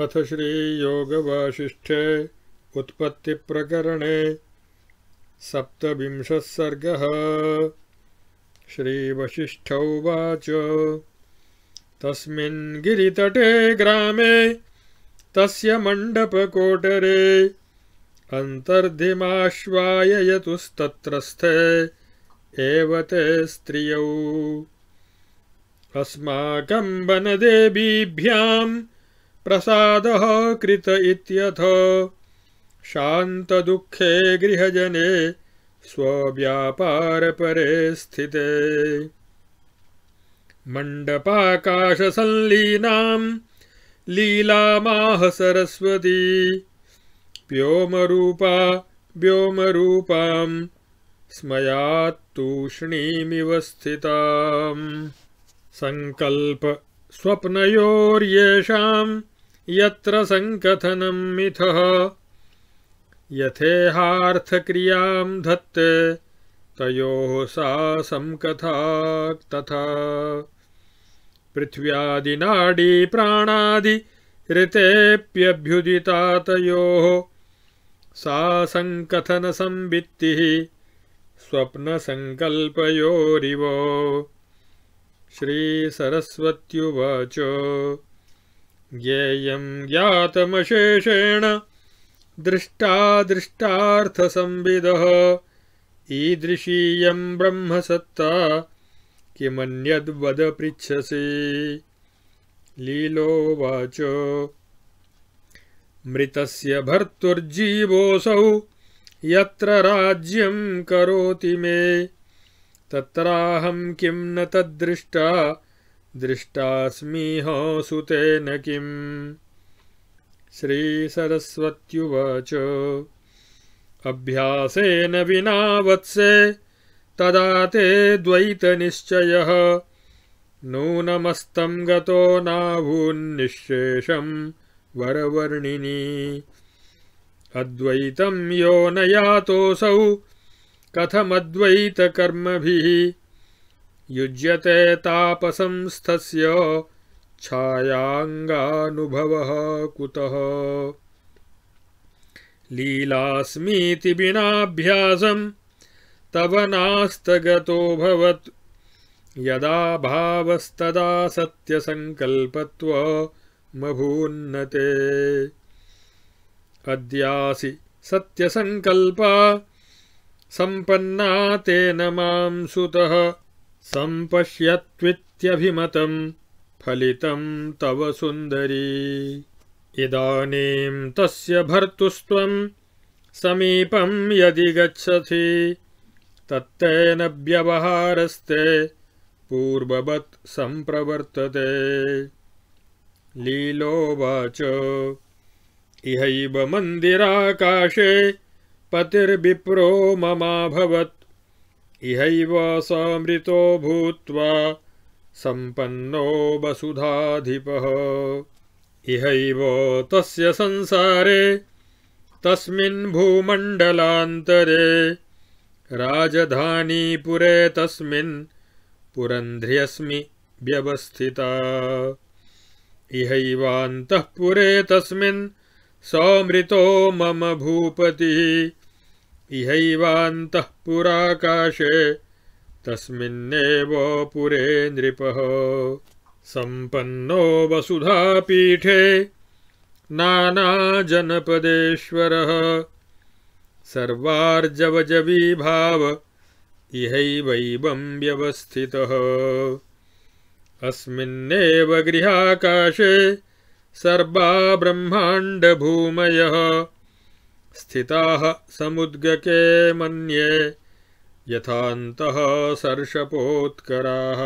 अथ श्रीयोगवासिष्ठे उत्पत्तिप्रकरणे सप्तविंशः सर्गः श्रीवसिष्ठ उवाच तस्मिन् गिरितटे ग्रामे तस्य मण्डपकोटरे अन्तर्धिमाश्वाययतुस्तत्रस्थे ते स्त्रियौ अस्माकं वनदेवीभ्याम् प्रसाद कृत इत्यथ दुखे गृहजने स्वव्यापारपरे स्थिते लीला माह सरस्वती स्मया व्योमरूपां स्थिता संकल्प स्वप्नोषा यत्र संकथनम सङ्कथनमिथः यथेहार्थक्रियां धत्ते तयो सा संकथा तथा पृथ्व्यादिनाडी प्राणादि ऋतेऽप्यभ्युदिता तयोः सा सङ्कथनसंवित्तिः श्री सरस्वत्युवाचो ज्ञेयं ज्ञातमशेषेण दृष्टादृष्टार्थसंविदः ईदृशीयं ब्रह्मसत्ता किमन्यद्वद पृच्छसि लीलोवाच मृतस्य भर्तुर्जीवोऽसौ यत्र कौती करोति मे तत्राहं किं न तद्दृष्टा दृष्टास्मीहोऽसुतेन श्री सरस्वतुवाच अभ्यास विना वत्से तदा ते दैत निश्चय नूनमस्त नाभून्निःशेषं वरवर्णिनी अद्वैत यो न यातोऽसौ भी युज्यते तापसंस्थ छायाङ्गानुभवः कुतः लीलास्मीति विनाभ्यासं तव नास्तगतोऽभवत् यदा भावस्तदा सत्यसङ्कल्पत्वमभून्नते अद्यासि सत्यसङ्कल्पा सम्पन्ना तेन मां सुतः सम्पश्यत्वित्यभिमतम् फलितम् तव सुन्दरी इदानीम् तस्य भर्तुस्त्वम् समीपम् यदि गच्छसि तत्तेन व्यवहारस्ते पूर्ववत् सम्प्रवर्तते लीलोवाच इहैव मन्दिराकाशे पतिर्विप्रो ममाभवत् इहैव समृतो भूत्वा संपन्नो वसुधाधिपः इहैव तस्य संसारे तस्मिन् भूमण्डलान्तरे पुरे तस्मिन् पुरन्ध्र्यस्मि व्यवस्थिता पुरे तस्मिन् सौमृतो मम भूपतिः इहैवान्तःपुराकाशे पुराकाशे पुरे नृपः सम्पन्नो वसुधापीठे नानाजनपदेश्वरः सर्वार्जवजवीभाव इहैवैवं व्यवस्थितः अस्मिन्नेव गृहाकाशे सर्वा ब्रह्माण्डभूमयः स्थिताः समुद्गके मन्ये यथान्तः सर्षपोत्कराः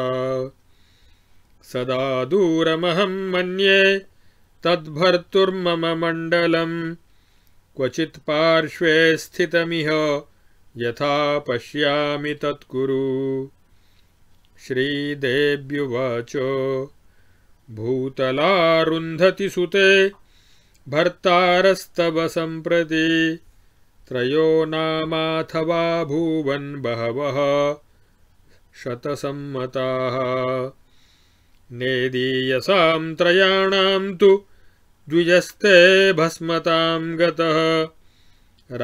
सदा दूरमहं मन्ये तद्भर्तुर्मम मण्डलम् क्वचित् पार्श्वे स्थितमिह यथा पश्यामि तत्कुरु श्रीदेव्युवाच भूतलारुन्धति सुते भर्तारस्तव संप्रति त्रयो नामाथवा भूवन बहवः शतसम्मताः नेदीयसां त्रयाणां तु द्विजस्ते भस्मतां गतः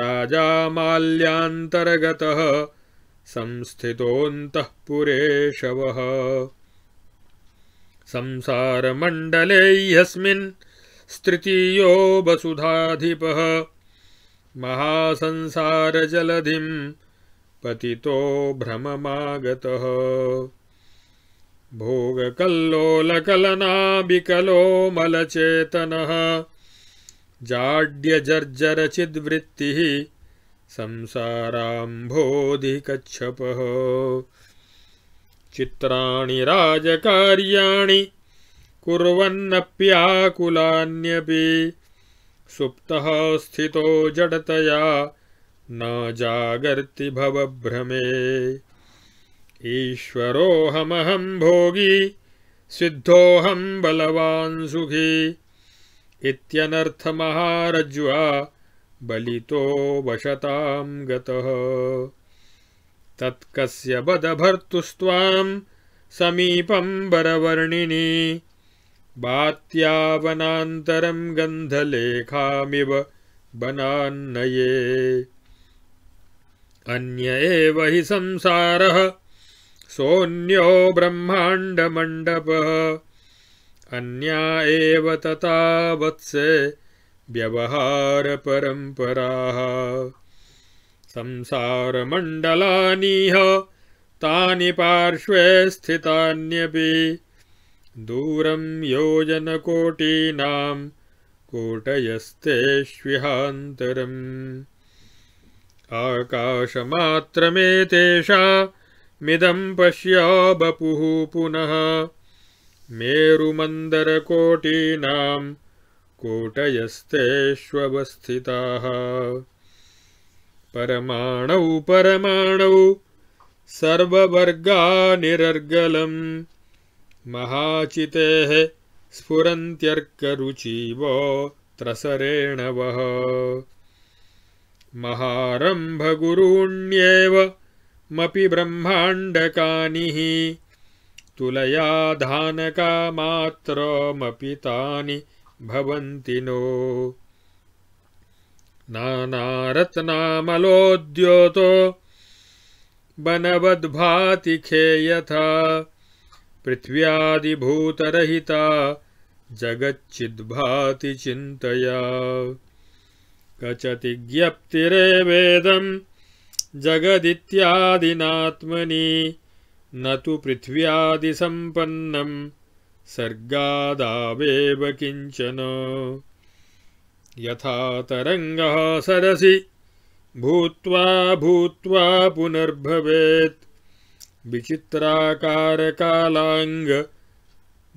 राजा माल्यान्तर्गतः संस्थितोऽन्तःपुरेशवः संसारमण्डले ह्यस्मिन् तृतीयो पति महासंसारजलधिं पतितो भ्रममागतः भोगकल्लोलकलनाबिकलोमलचेतनः चिद्वृत्ति संसाराम्भोधिकच्छपः चिराज राजकार्याणि कुरप्याकुला सुप्त स्थित जडतया न जागर्ति भवभ्रमे ईश्वरोहमहम भोगी सिद्धोहम बलवान् इनर्थ इत्यनर्थमहारज्वा बलि वशता गतः बदभर्तुस्वाम समीपं वात्यावनान्तरम् गन्धलेखामिव बनान्नये अन्य एव हि संसारः सोऽन्यो ब्रह्माण्डमण्डपः अन्या एव तथा वत्से व्यवहारपरम्पराः संसारमण्डलानिह तानि पार्श्वे स्थितान्यपि दूरं योजनकोटीनां कोटयस्तेष्विहान्तरम् आकाशमात्रमेतेषा मिदं पश्या बपुः पुनः मेरुमन्दरकोटीनां कोटयस्तेष्वस्थिताः परमाणौ परमाणौ सर्ववर्गानिरर्गलम् महाचितेः स्फुरन्त्यर्करुचिवो त्रसरेण वह महारम्भगुरूण्येव मपि ब्रह्माण्डकानिः तुलया धानकामात्रमपि तानि भवन्ति नो नानारत्नामलोद्योतो बनवद्भाति खेयथा पृथ्व्यादिभूतरहिता जगच्चिद्भाति चिन्तया कचति ज्ञप्तिरेवेदं जगदित्यादिनात्मनि न तु पृथ्व्यादिसम्पन्नं सर्गादावेव किञ्चन यथा तरङ्गः सरसि भूत्वा भूत्वा पुनर्भवेत् देशाज्ञप्ता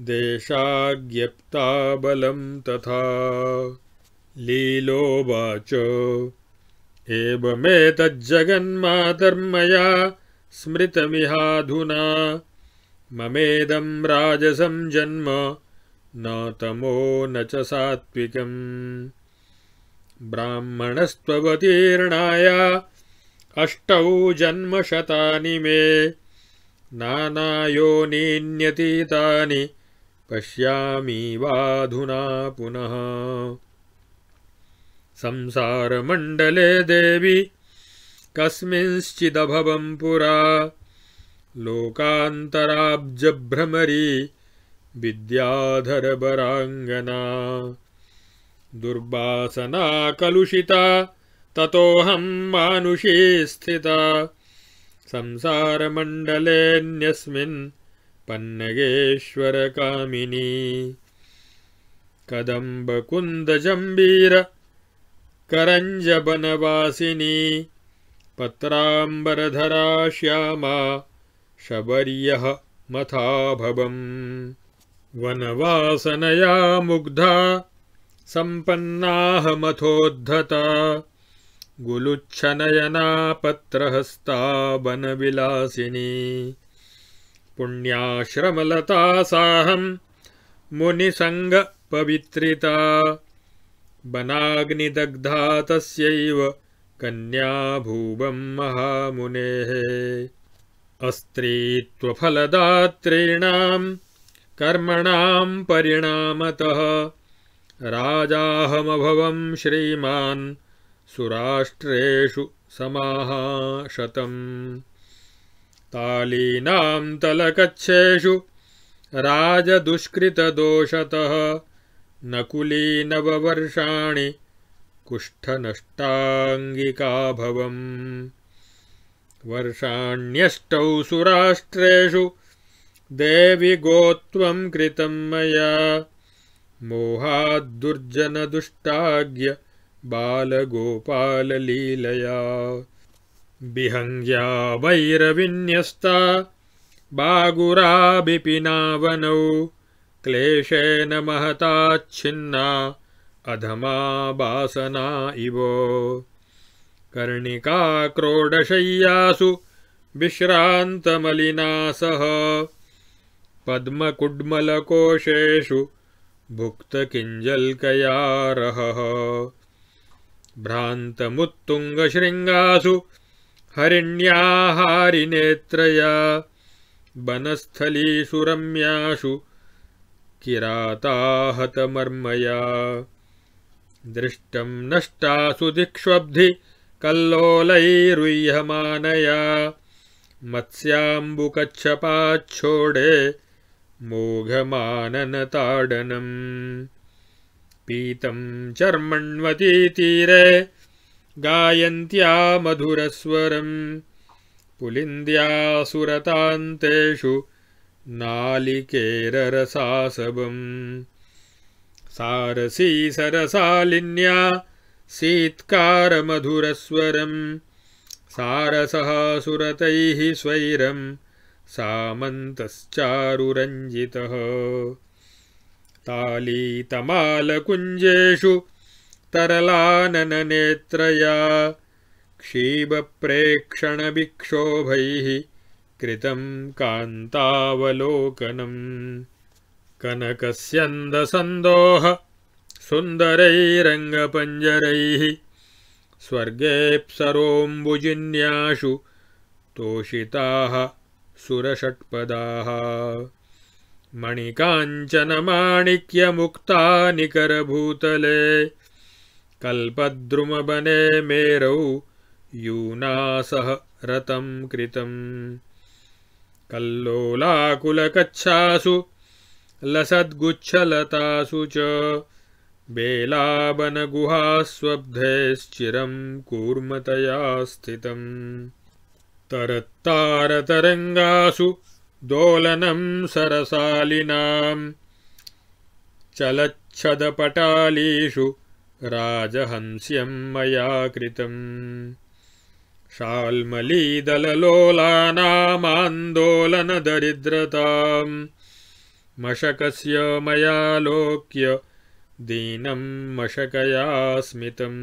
देशाज्ञप्ताबलं तथा लीलोवाच एवमेतज्जगन्मातर्मया स्मृतमिहाधुना ममेदं राजसं जन्म न तमो न च सात्विकम् ब्राह्मणस्त्ववतीर्णाया अष्टौ जन्मशतानि मे नानायोनीन्यतीतानि पश्यामि वाधुना पुनः संसारमण्डले देवि कस्मिंश्चिदभवम् पुरा लोकान्तराब्जभ्रमरी विद्याधरबराङ्गना दुर्वासना कलुषिता ततोऽहम् मानुषी स्थिता संसारमण्डलेऽन्यस्मिन् पन्नगेश्वरकामिनी करञ्जबनवासिनी पत्राम्बरधरा श्यामा शबर्यः मथाभवम् वनवासनया मुग्धा सम्पन्नाह मथोद्धता गुलुच्छनयना विलासिनी पुण्याश्रमलता साहम साहं पवित्रिता बनाग्निदग्धा तस्यैव कन्या भुवं महामुनेः अस्त्रीत्वफलदात्रीणां कर्मणां परिणामतः राजाहमभवं श्रीमान् सुराष्ट्रेषु समाहाशतम् तलकच्छेषु राजदुष्कृतदोषतः नकुलीनववर्षाणि कुष्ठनष्टाङ्गिका भवम् वर्षाण्यष्टौ सुराष्ट्रेषु देवि गोत्वं कृतं मया मोहाद्दुर्जनदुष्टाग्य बालगोपाललीलया विहङ्ग्या वैरविन्यस्ता बागुरा बिपिना वनौ क्लेशेन महताच्छिन्ना अधमा बासना इव कर्णिकाक्रोडशय्यासु विश्रान्तमलिना सह पद्मकुड्मलकोशेषु भुक्तकिञ्जल्कयार्हः भ्रान्तमुत्तुङ्गशृङ्गासु हरिण्याहारिनेत्रया वनस्थलीषु रम्याषु किराताहतमर्मया दृष्टं नष्टासु दिक्ष्वब्धि कल्लोलैरुह्यमानया मत्स्याम्बुकच्छपाच्छोडे मोघमाननताडनम् पीतं तीरे गायन्त्या मधुरस्वरम् पुलिन्द्यासुरतान्तेषु नालिकेररसासवम् सारसी सरसालिन्या सीत्कारमधुरस्वरम् सारसः सुरतैः स्वैरम् सामन्तश्चारुरञ्जितः तालीतमालकुञ्जेषु तरलानननेत्रया क्षीबप्रेक्षणविक्षोभैः कृतं कान्तावलोकनम् कनकस्यन्दसन्दोह सुन्दरैरङ्गपञ्जरैः स्वर्गेऽप्सरोऽम्बुजिन्याशु तोषिताः सुरषट्पदाः मणिकाञ्चन माणिक्यमुक्ता निकरभूतले कल्पद्रुमवने मेरौ यूना सह कृतम् कल्लोलाकुलकच्छासु लसद्गुच्छलतासु च वेलाबनगुहास्वब्धेश्चिरम् कूर्मतया स्थितम् तरत्तारतरङ्गासु दोलनं सरसालिनाम् चलच्छदपटालीषु राजहंस्यम् मया कृतम् शाल्मलीदललोलानामान्दोलनदरिद्रताम् मशकस्य मया लोक्य दीनं मशकया स्मितम्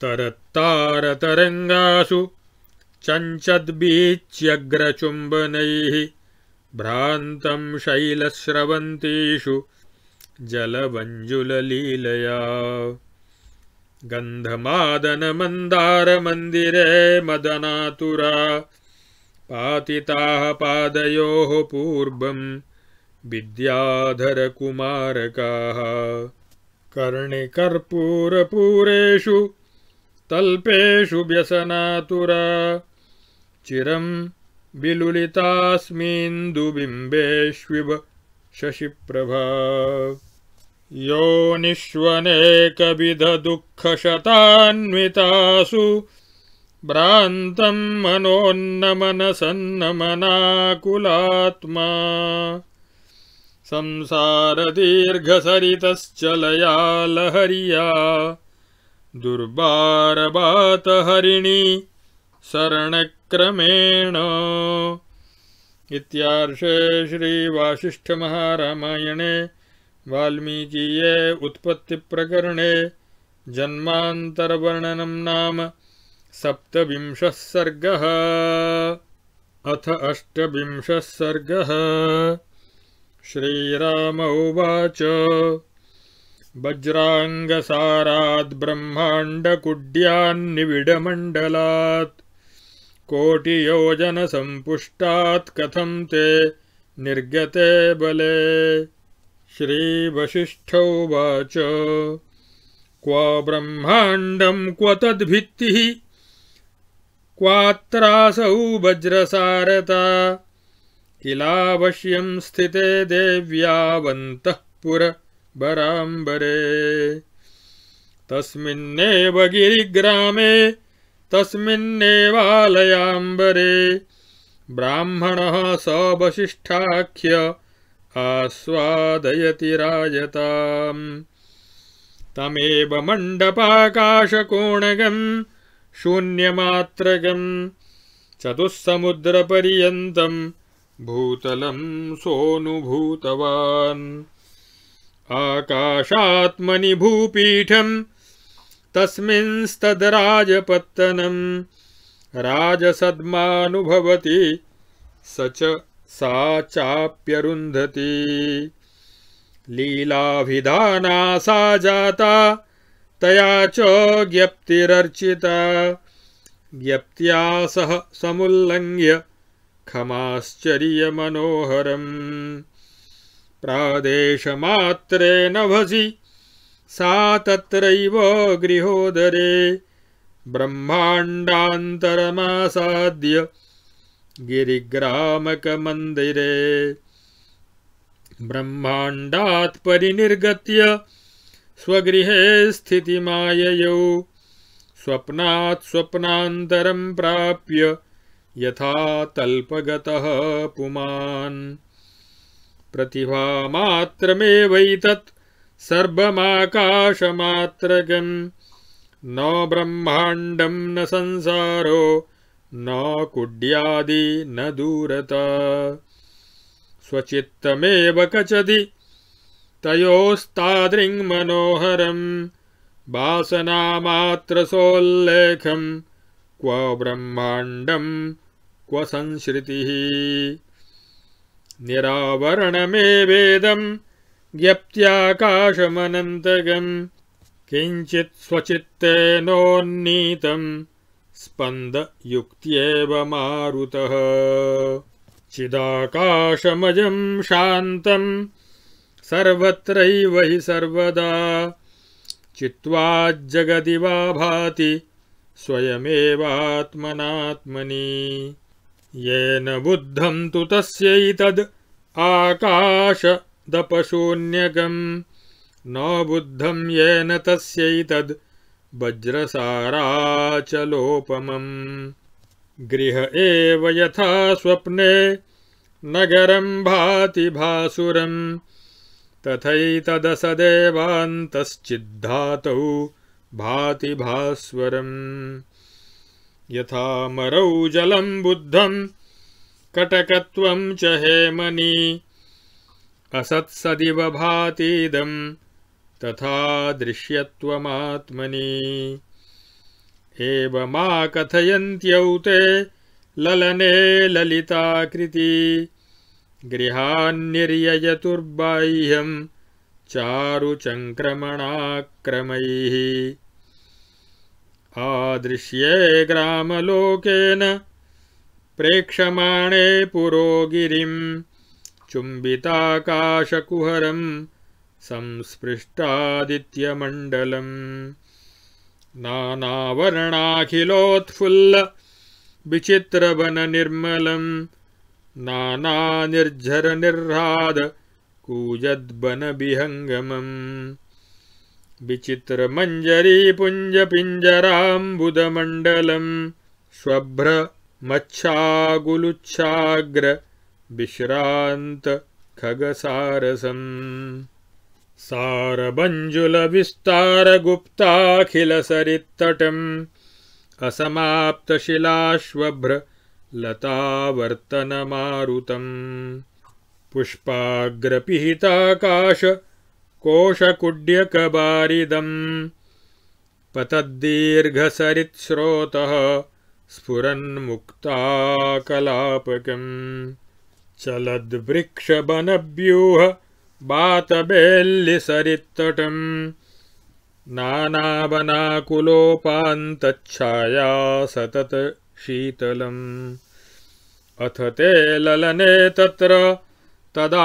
तरत्तारतरङ्गासु चञ्चद्बीच्यग्रचुम्बनैः भ्रान्तं गंधमादन मंदार गन्धमादनमन्दारमन्दिरे मदनातुरा पातिताः पादयोः पूर्वं विद्याधरकुमारकाः कर्णिकर्पूरपूरषु तलेशु व्यसनातुरा चिरं विलुलितास्मिन्दुबिम्बेष्विव शशिप्रभा योनिष्वनेकविधदुःखशतान्वितासु भ्रान्तं मनोन्नमनसन्नमनाकुलात्मा संसारदीर्घसरितश्चलया लहर्या दुर्बारबातहरिणी शरणक् क्रमेण श्री इत्यार्षे श्रीवासिष्ठमहारामायणे वाल्मीकीये उत्पत्तिप्रकरणे जन्मान्तरवर्णनं नाम सप्तविंशः सर्ग अथ अष्टविंशः सर्ग श्रीराम उवाच वज्राङ्गसाराद् ब्रह्माण्डकुड्यान्निविडमण्डलात् संपुष्टात् कथं ते निर्गते बले श्री वशिष्ठ उवाच क्व ब्रह्माण्डं क्व तद्भित्तिः क्वात्रासौ वज्रसारता किलावश्यं स्थिते देव्यावंतपुर बरांबरे तस्मिन्नेव गिरिग्रामे तस्मिन्नेवालयाम्बरे ब्राह्मणः स वसिष्ठाख्य आस्वादयति राजताम् तमेव मण्डपाकाशकोणगम् शून्यमात्रगम् चतुःसमुद्रपर्यन्तम् भूतलम् सोऽनुभूतवान् आकाशात्मनि भूपीठम् तस्तराजपत्तन राजसद्माती स च सा सा जाता तया च ज्ञप्तिरर्चिता ज्ञप्त्या सह समुल्लङ्घ्य खमाश्चर्यमनोहरम् प्रादेशमात्रे नभसि सा तत्रैव गृहोदरे ब्रह्माण्डान्तरमासाद्य गिरिग्रामकमन्दिरे ब्रह्माण्डात् परिनिर्गत्य स्वगृहे स्थितिमाययौ स्वप्नात् स्वप्नान्तरं प्राप्य यथा पुमा प्रतिभा प्रतिभामात्रमेवैतत् सर्वमाकाशमात्रकम् न ब्रह्माण्डम् न संसारो न कुड्यादि न दूरता स्वचित्तमेव कचति तयोस्तादृङ्मनोहरम् वासनामात्रसोल्लेखम् क्व ब्रह्माण्डम् क्व संश्रितिः निरावरणमेवेदम् व्यप्त्याकाशमनन्तगम् किञ्चित् स्वचित्तेनोन्नीतम् स्पन्दयुक्त्येव मारुतः चिदाकाशमजं शान्तम् सर्वत्रैव हि सर्वदा वा भाति स्वयमेवात्मनात्मनि येन बुद्धं तु तस्यैतद् आकाश दपशून्यगम् न बुद्धम येन तस्यैतद् गृह एव यथा स्वप्ने नगरं भाति भासुरं तथैतदसदेवान्तश्चिद्धातौ भाति भास्वरम् यथा मरौ जलम बुद्धम कटकत्वं च हेमनी असत्सदिव भातीदम् तथा दृश्यत्वमात्मनि एवमाकथयन्त्यौ ते ललने ललिताकृती गृहान्निर्ययतुर्बाह्यम् चारुचङ्क्रमणाक्रमैः आदृश्ये ग्रामलोकेन प्रेक्षमाणे पुरोगिरिम् चुम्बिताकाशकुहरम् संस्पृष्टादित्यमण्डलम् नानावर्णाखिलोत्फुल्ल विचित्रवननिर्मलम् नानानिर्झरनिर्हाद कूजद्बन विचित्रमञ्जरीपुञ्जपिञ्जराम्बुदमण्डलम् श्वभ्र विश्रान्तखगसारसम् लतावर्तनमारुतं असमाप्तशिलाश्वभ्रलतावर्तनमारुतम् पुष्पाग्रपिहिताकाशकोशकुड्यकबारिदम् पतद्दीर्घसरित्स्रोतः स्फुरन्मुक्ताकलापकम् बातबेल्लिसरित्तटम् नानावनाकुलोपान्तच्छाया सतत शीतलम् अथ ते ललने तत्र तदा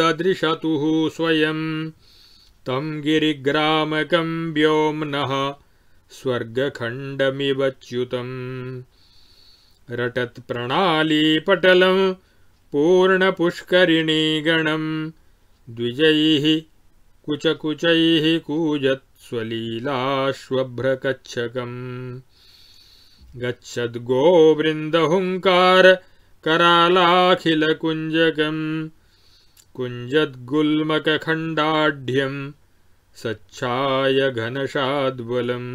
ददृशतुः स्वयं तं गिरिग्रामकम् व्योम्नः स्वर्गखण्डमिव च्युतम् रटत्प्रणालीपटलम् पूर्णपुष्करिणीगणं द्विजैः कुचकुचैः कूजत्स्वलीलाश्वभ्रकच्छकम् गच्छद्गोवृन्दहुङ्कार करालाखिलकुञ्जकम् सच्छाय घनशाद्बलम्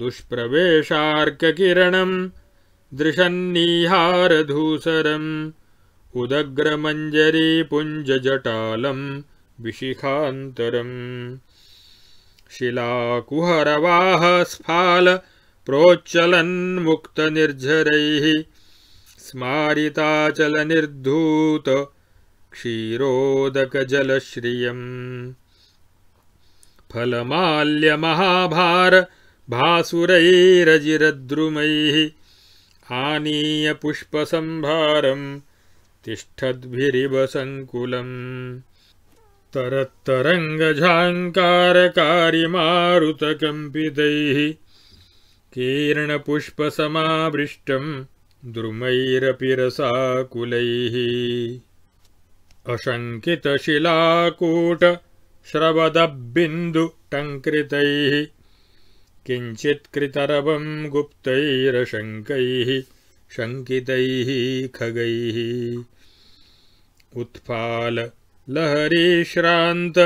दुष्प्रवेशार्ककिरणम् दृशन्नीहारधूसरम् उदग्रमञ्जरीपुञ्जजटालम् विशिखान्तरम् शिलाकुहरवाहस्फाल स्फालप्रोच्चलन्मुक्तनिर्झरैः स्मारिताचलनिर्धूत क्षीरोदकजलश्रियम् फलमाल्यमहाभार भासुरैरजिरद्रुमैः नीयपुष्पसम्भारम् तिष्ठद्भिरिव सङ्कुलम् तरत्तरङ्गझजाङ्कारिमारुतकम्पितैः कीर्णपुष्पसमावृष्टम् द्रुमैरपि रसाकुलैः अशङ्कितशिलाकूट किञ्चित्कृतरवम् गुप्तैरशङ्कैः शङ्कितैः खगैः उत्फालहरीश्रान्त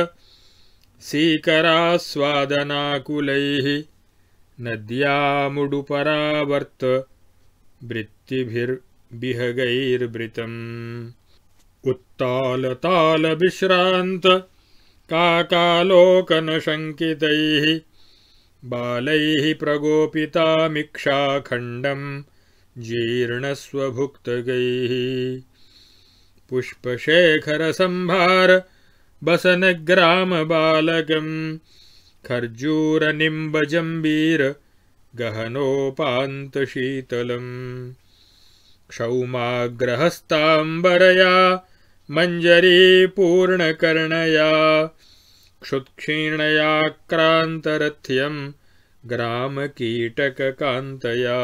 सीकरास्वादनाकुलैः नद्यामुडुपरावर्त वृत्तिभिर्विहगैर्वृतम् उत्तालतालविश्रान्त काकालोकनशङ्कितैः बालैः प्रगोपितामिक्षाखण्डम् जीर्णस्वभुक्तगैः पुष्पशेखरसंभार बसनग्रामबालकम् खर्जूरनिम्बजम्बीर गहनोपान्तशीतलम् क्षौमाग्रहस्ताम्बरया मञ्जरीपूर्णकर्णया क्षुक्षीणयाक्रांतरथ्यम ग्राम कीटक कांतया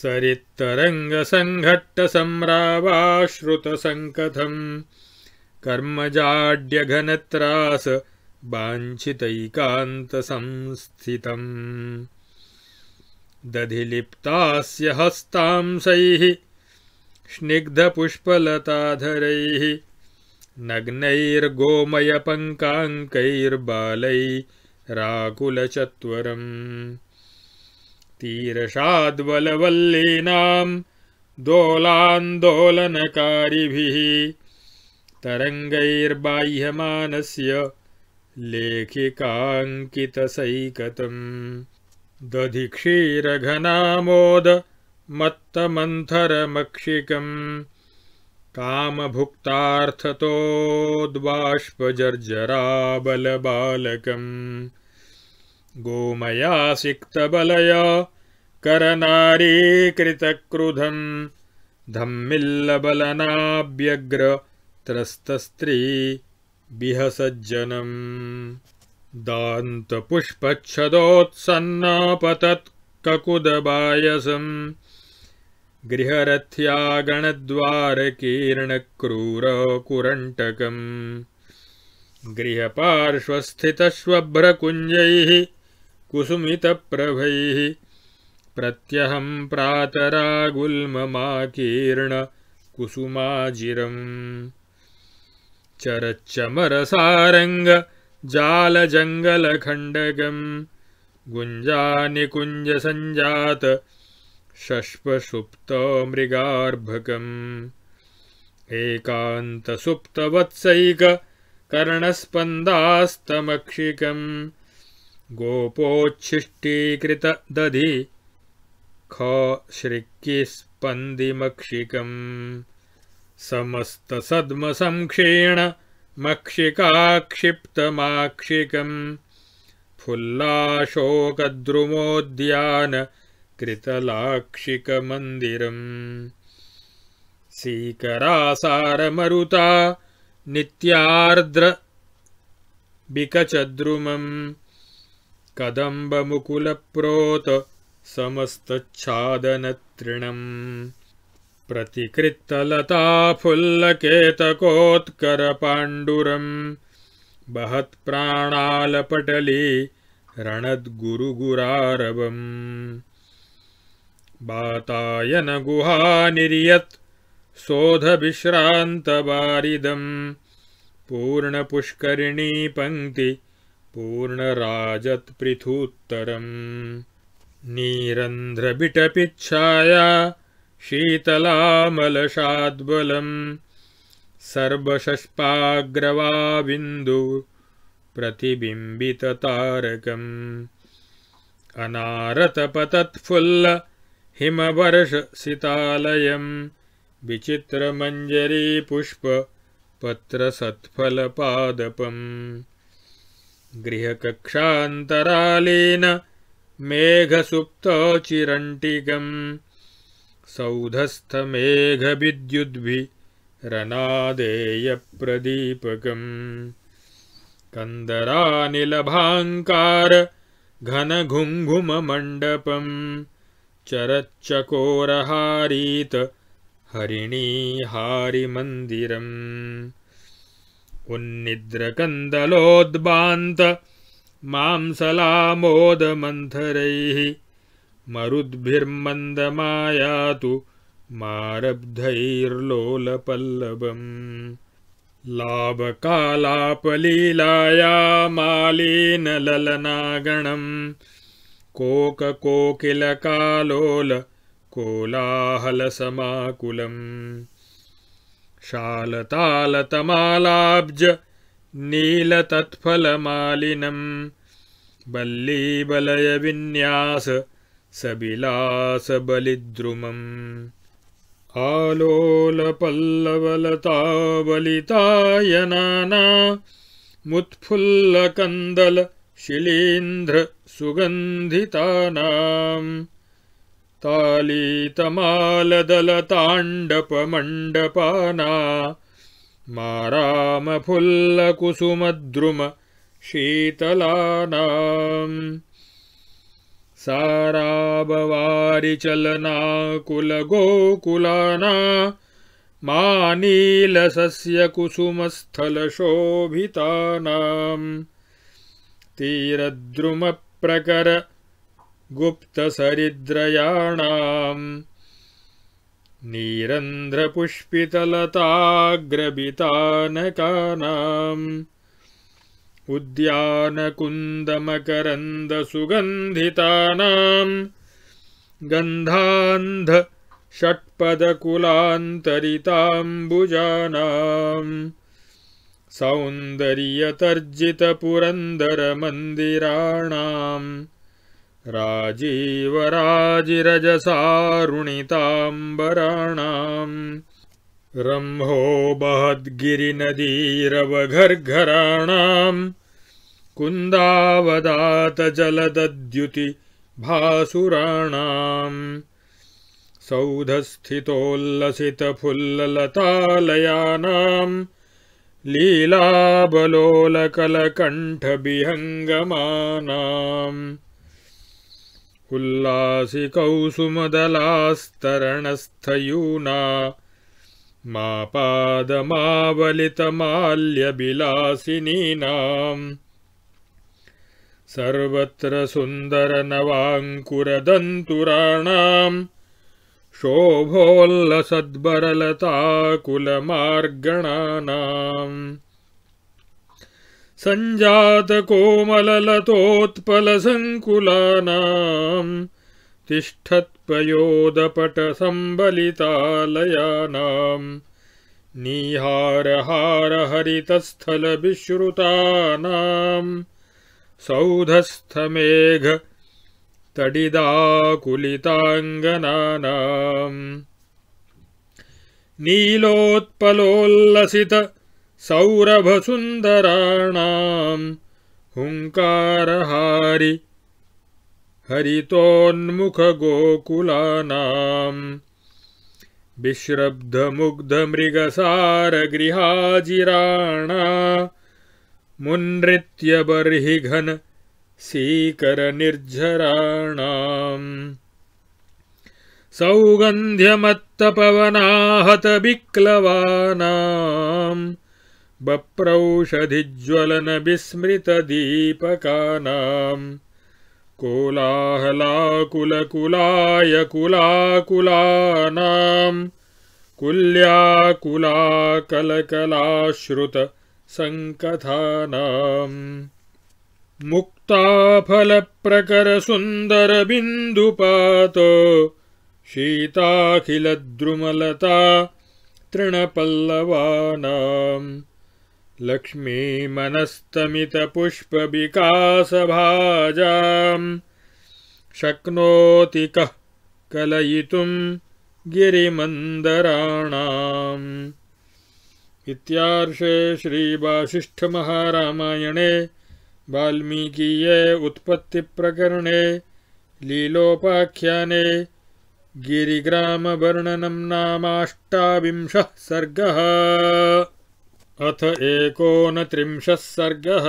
सरितरंग संघट्ट सम्रावाश्रुत क्षुत्क्षीणयाक्रान्तरथ्यं ग्रामकीटककान्तया सरित्तरङ्गसङ्घट्टसम्रावाश्रुतसङ्कथम् कर्मजाड्यघनत्रास वाञ्छितैकान्तसंस्थितम् दधिलिप्तास्य हस्तांसैः स्निग्धपुष्पलताधरैः नग्नैर्गोमयपङ्काङ्कैर्बालैराकुलचत्वरम् तीरषाद्वलवल्लीनां दोलान्दोलनकारिभिः तरङ्गैर्बाह्यमानस्य लेखिकाङ्कितसैकतम् दधिक्षीरघनामोदमत्तमन्थरमक्षिकम् कामभुक्तार्थतोद्बाष्पजर्जराबलबालकम् गोमयासिक्तबलया करनारीकृतक्रुधम् धम्मिल्लबलनाव्यग्र त्रस्तस्त्री बिहसज्जनम् दान्तपुष्पच्छदोत्सन्नापतत्ककुदबायसम् गृहरथ्या गणद्वारकीर्णक्रूरकुरण्टकम् कुरण्टकम् कुसुमितप्रभैः प्रत्यहम् प्रातरागुल्ममाकीर्ण कुसुमाजिरम् चरच्चमरसारङ्गजालजङ्गलखण्डकम् गुञ्जानिकुञ्जसञ्जात शश्वसुप्तमृगार्भकम् एकान्तसुप्तवत्सैककर्णस्पन्दास्तमक्षिकम् गोपोच्छिष्टीकृत दधि खश्रिकिस्पन्दिमक्षिकम् समस्तसद्मसङ्क्षेण मक्षिकाक्षिप्तमाक्षिकम् फुल्लाशोकद्रुमोद्यान कृतलाक्षिकमन्दिरम् सीकरासारमरुता नित्यार्द्रविकचद्रुमम् कदम्बमुकुलप्रोत समस्तच्छादनत्रिणम् प्रतिकृत्तलताफुल्लकेतकोत्करपाण्डुरम् रणद्गुरुगुरारवम् वातायनगुहानिर्यत् सोधविश्रान्तवारिदम् पूर्णपुष्करिणीपङ्क्ति पूर्णराजत्पृथूत्तरम् नीरन्ध्रबिटपिच्छाया शीतलामलशाद्बलम् सर्वशष्पाग्रवाबिन्दु प्रतिबिम्बिततारकम् अनारतपतत्फुल्ल हिमवर्षसितालयं विचित्रमञ्जरीपुष्पपत्रसत्फलपादपम् गृहकक्षान्तरालेन मेघसुप्तचिरण्टिकम् सौधस्थमेघविद्युद्भिरनादेयप्रदीपकम् कन्दरानिलभाङ्कार घनघुङ्घुममण्डपम् चरच्चकोरहारीत हरिणीहारिमन्दिरम् उन्निद्रकन्दलोद्बान्त मांसलामोदमन्थरैः मरुद्भिर्मन्दमायातु मारब्धैर्लोलपल्लवम् लाभकालापलीलाया लावकालापलीलायामालीनललनागणम् कोककोकिलकालोल कोलाहलसमाकुलम् शालतालतमालाब्ज नीलतत्फलमालिनं बल्लीबलय विन्याससविलासबलिद्रुमम् मुत्फुल्लकन्दल मुत्फुल्लकन्दलशिलीन्द्र सुगन्धितानाम् तालीतमालदलताण्डपमण्डपाना मारामफुल्लकुसुमद्रुम शीतलानाम् साराबवारिचलनाकुलगोकुलाना मानीलसस्यकुसुमस्थलशोभितानाम् तीरद्रुम प्रकर गुप्तसरिद्रयाणाम् नीरन्ध्रपुष्पितलताग्रवितानकानाम् उद्यानकुन्दमकरन्दसुगन्धितानाम् गन्धान्धषट्पदकुलान्तरिताम्बुजानाम् सौन्दर्यतर्जितपुरन्दरमन्दिराणाम् राजीवराजिरजसारुणिताम्बराणाम् रम्भो बहद्गिरिनदीरवघर्घराणाम् कुन्दावदात जलदद्युतिभासुराणाम् सौधस्थितोल्लसितफुल्ललतालयानाम् लीलाबलोलकलकण्ठविहङ्गमानाम् उल्लासिकौसुमदलास्तरणस्थयूना मा पादमावलितमाल्यविलासिनीनाम् सर्वत्र सुन्दरनवाङ्कुरदन्तुराणाम् शोभोल्लसद्बरलताकुलमार्गणानाम् सञ्जातकोमललतोत्पलसङ्कुलानाम् तिष्ठत्पयोदपटसम्बलितालयानाम् निहारहारहरितस्थलविश्रुतानाम् सौधस्थमेघ तडिदाकुलिताङ्गनानाम् सौरभसुन्दराणाम् हुङ्कारहारि हरितोन्मुखगोकुलानाम् विश्रब्धमुग्धमृगसारगृहाजिराणा मुन्नृत्यबर्हिघन सीकर सीकरनिर्झराणाम् सौगन्ध्यमत्तपवनाहतबिक्लवानाम् बप्रौषधिज्वलनविस्मृतदीपकानाम् कोलाहलाकुलकुलायकुलाकुलानाम् कुल्याकुलाकलकलाश्रुतसङ्कथानाम् मुक्त सा फलप्रकरसुन्दरबिन्दुपातो शीताखिलद्रुमलता तृणपल्लवानाम् लक्ष्मीमनस्तमितपुष्पविकासभाजाम् शक्नोति कः कलयितुम् गिरिमन्दराणाम् इत्यार्षे श्रीवासिष्ठमहारामायणे वाल्मीकीये उत्पत्तिप्रकरणे लीलोपाख्याने गिरिग्रामवर्णनं नामाष्टाविंशः सर्गः अथ एकोनत्रिंशः सर्गः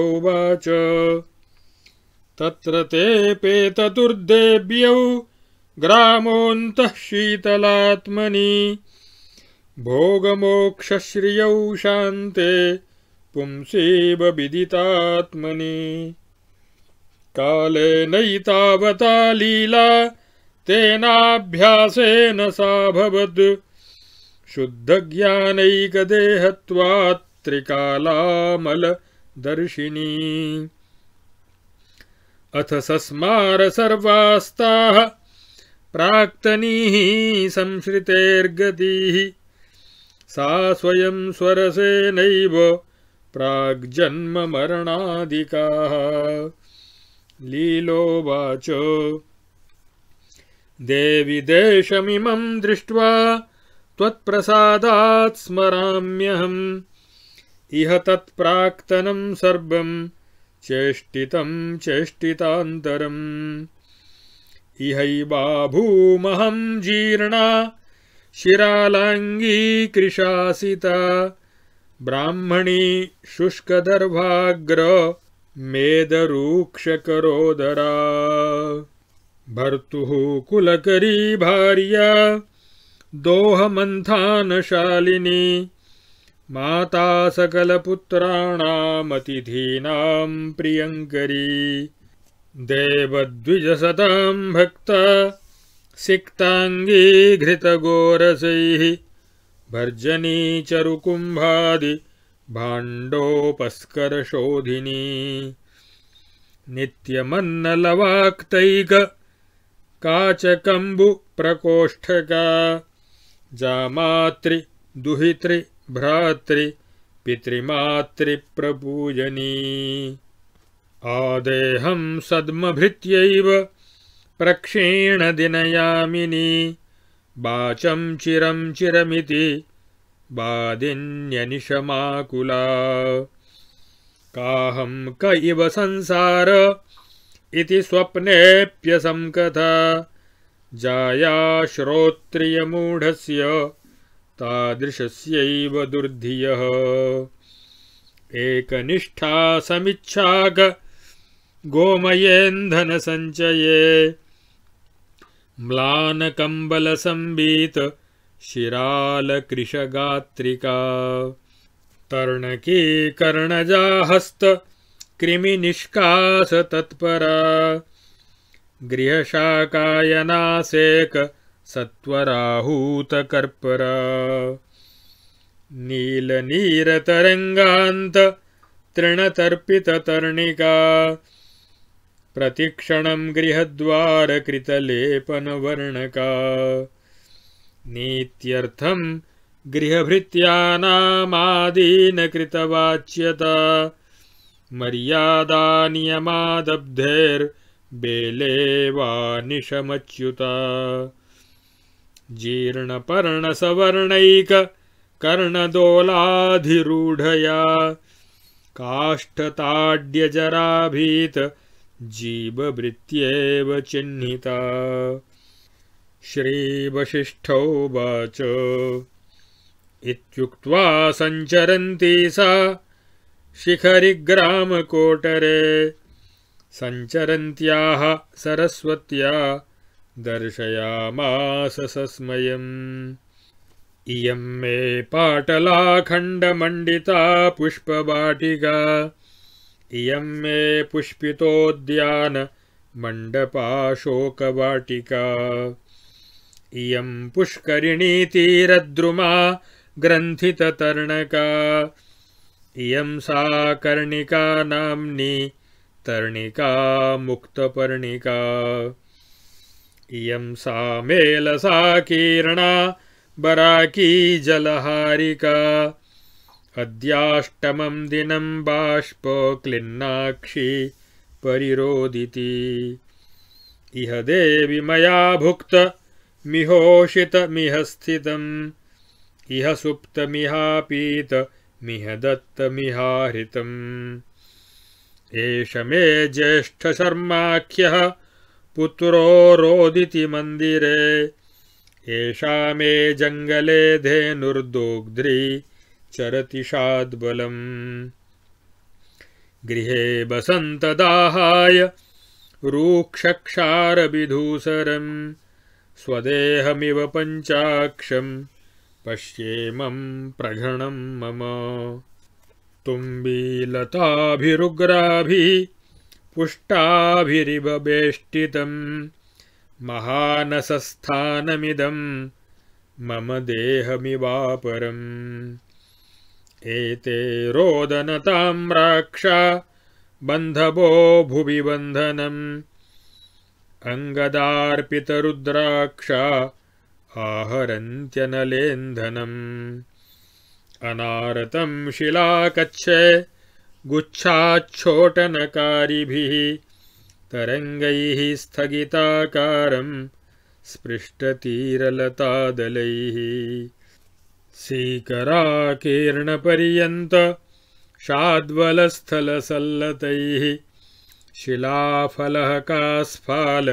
उवाच तत्र ते ततुर्देव्यौ ग्रामोऽन्तः शीतलात्मनि भोगमोक्षश्रियौ शान्ते पुंसेव विदितात्मनि कालेनैतावता लीला तेनाभ्यासेन सा भवद् शुद्धज्ञानैकदेहत्वात् त्रिकालामलदर्शिनी अथ सस्मार सर्वास्ताः प्राक्तनीः संश्रितेर्गतिः सा स्वयं स्वरसेनैव प्राग्जन्ममरणादिकाः लीलोवाचो देवी देशमीम दृष्ट्वा त्वत्प्रसादात् स्मराम्यहम् इह तत्प्राक्तनं सर्वं चेष्टितं चेष्टितान्तरम् इहैवाभूमहं जीर्णा शिरालाङ्गी कृशासिता ब्राह्मणी शुष्कदर्भाग्र मेदरूक्षकरोदरा भर्तु कुलकरी भार्या शालिनी माता सकलपुत्राणामतिथीनां प्रियंकरी देवद्विजसतां भक्ता सिक्तांगी घृतगोरसैः भर्जनी चरुकुम्भादि भाण्डोपस्करशोधिनी नित्यमन्नलवाक्तैक काचकम्बुप्रकोष्ठका पितृमातृप्रपूजनी आदेहं सद्मभृत्यैव प्रक्षीणदिनयामिनी बाचं चिरं चिरमिति बादिन्यनिशमाकुला काहं क इव संसार इति स्वप्नेऽप्यसंकथा जाया श्रोत्रियमूढस्य तादृशस्यैव दुर्धियः एकनिष्ठा समिच्छाक गोमयेन्धनसञ्चये म्लानकम्बलसम्बीत शिरालकृशगात्रिका गृहशाकायनासेक तर्णकीकर्णजाहस्तकृमिनिष्कासतत्परा गृहशाकायनासेकसत्वराहूतकर्परा तृणतर्पिततर्णिका का प्रतिक्षणं गृहद्वारकृतलेपनवर्णका नीत्यर्थं गृहभृत्यानामादीनकृतवाच्यता मर्यादानियमादब्धेर्बेलेवानिशमच्युता जीर्णपर्णसवर्णैककर्णदोलाधिरूढया काड्यजराभत जीवृत्त्येव चिह्निता श्रीवसिष्ठौ वाच इत्युक्त्वा सञ्चरन्ति सा शिखरिग्रामकोटरे सञ्चरन्त्याः सरस्वत्या दर्शयामास सस्मयम् इयं मे पाटलाखण्डमण्डिता पुष्पवाटिका इयं मे पुष्पितोद्यानमण्डपाशोकवाटिका इयं पुष्करिणीतीरद्रुमा ग्रन्थिततर्णका इं सा कर्णिका नाम्नी तर्णिका मुक्तपर्णिका सा मेलसा कीर्णा बराकी जलहारिका अद्याष्टमं दिनं क्लिन्नाक्षी परिरोदिति इह देवि मया भुक्त मिहोषित मिह स्थितम् इह सुप्त मिहापीत मिह दत्त दत्तमिहाहृतम् एष मे ज्येष्ठशर्माख्यः पुत्रो रोदिति मन्दिरे एषा मे जङ्गले धेनुर्दुग्ध्री चरतिषाद्बलम् गृहे वसन्तदाहाय रूक्षक्षारविधूसरम् स्वदेहमिव पञ्चाक्षम् पश्येमं प्रघणं मम तुम्बीलताभिरुग्राभिः पुष्टाभिरिव बेष्टितं महानसस्थानमिदं मम देहमिवापरम् एते राक्षा बन्धबो भुवि बन्धनम् अङ्गदार्पितरुद्राक्षा आहरन्त्यनलेन्धनम् अनारतं शिलाकच्छे गुच्छाच्छोटनकारिभिः तरङ्गैः स्थगिताकारं स्पृष्टतीरलतादलैः सीकराकीर्णपर्यन्त शाद्वलस्थलसल्लतैः शिलाफलहकास्फाल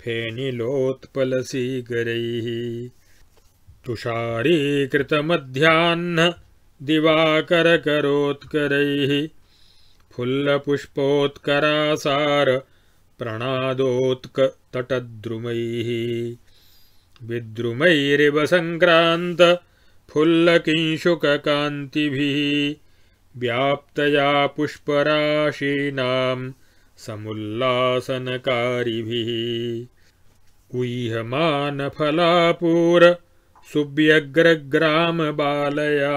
फेनिलोत्पलसीकरैः फुल्लपुष्पोत्करासार, प्रणादोत्कतटद्रुमैः विद्रुमैरिव सङ्क्रान्त स्फुल्लकिंशुककान्तिभिः व्याप्तया पुष्पराशीनां समुल्लासनकारिभिः सुव्यग्रग्रामबालया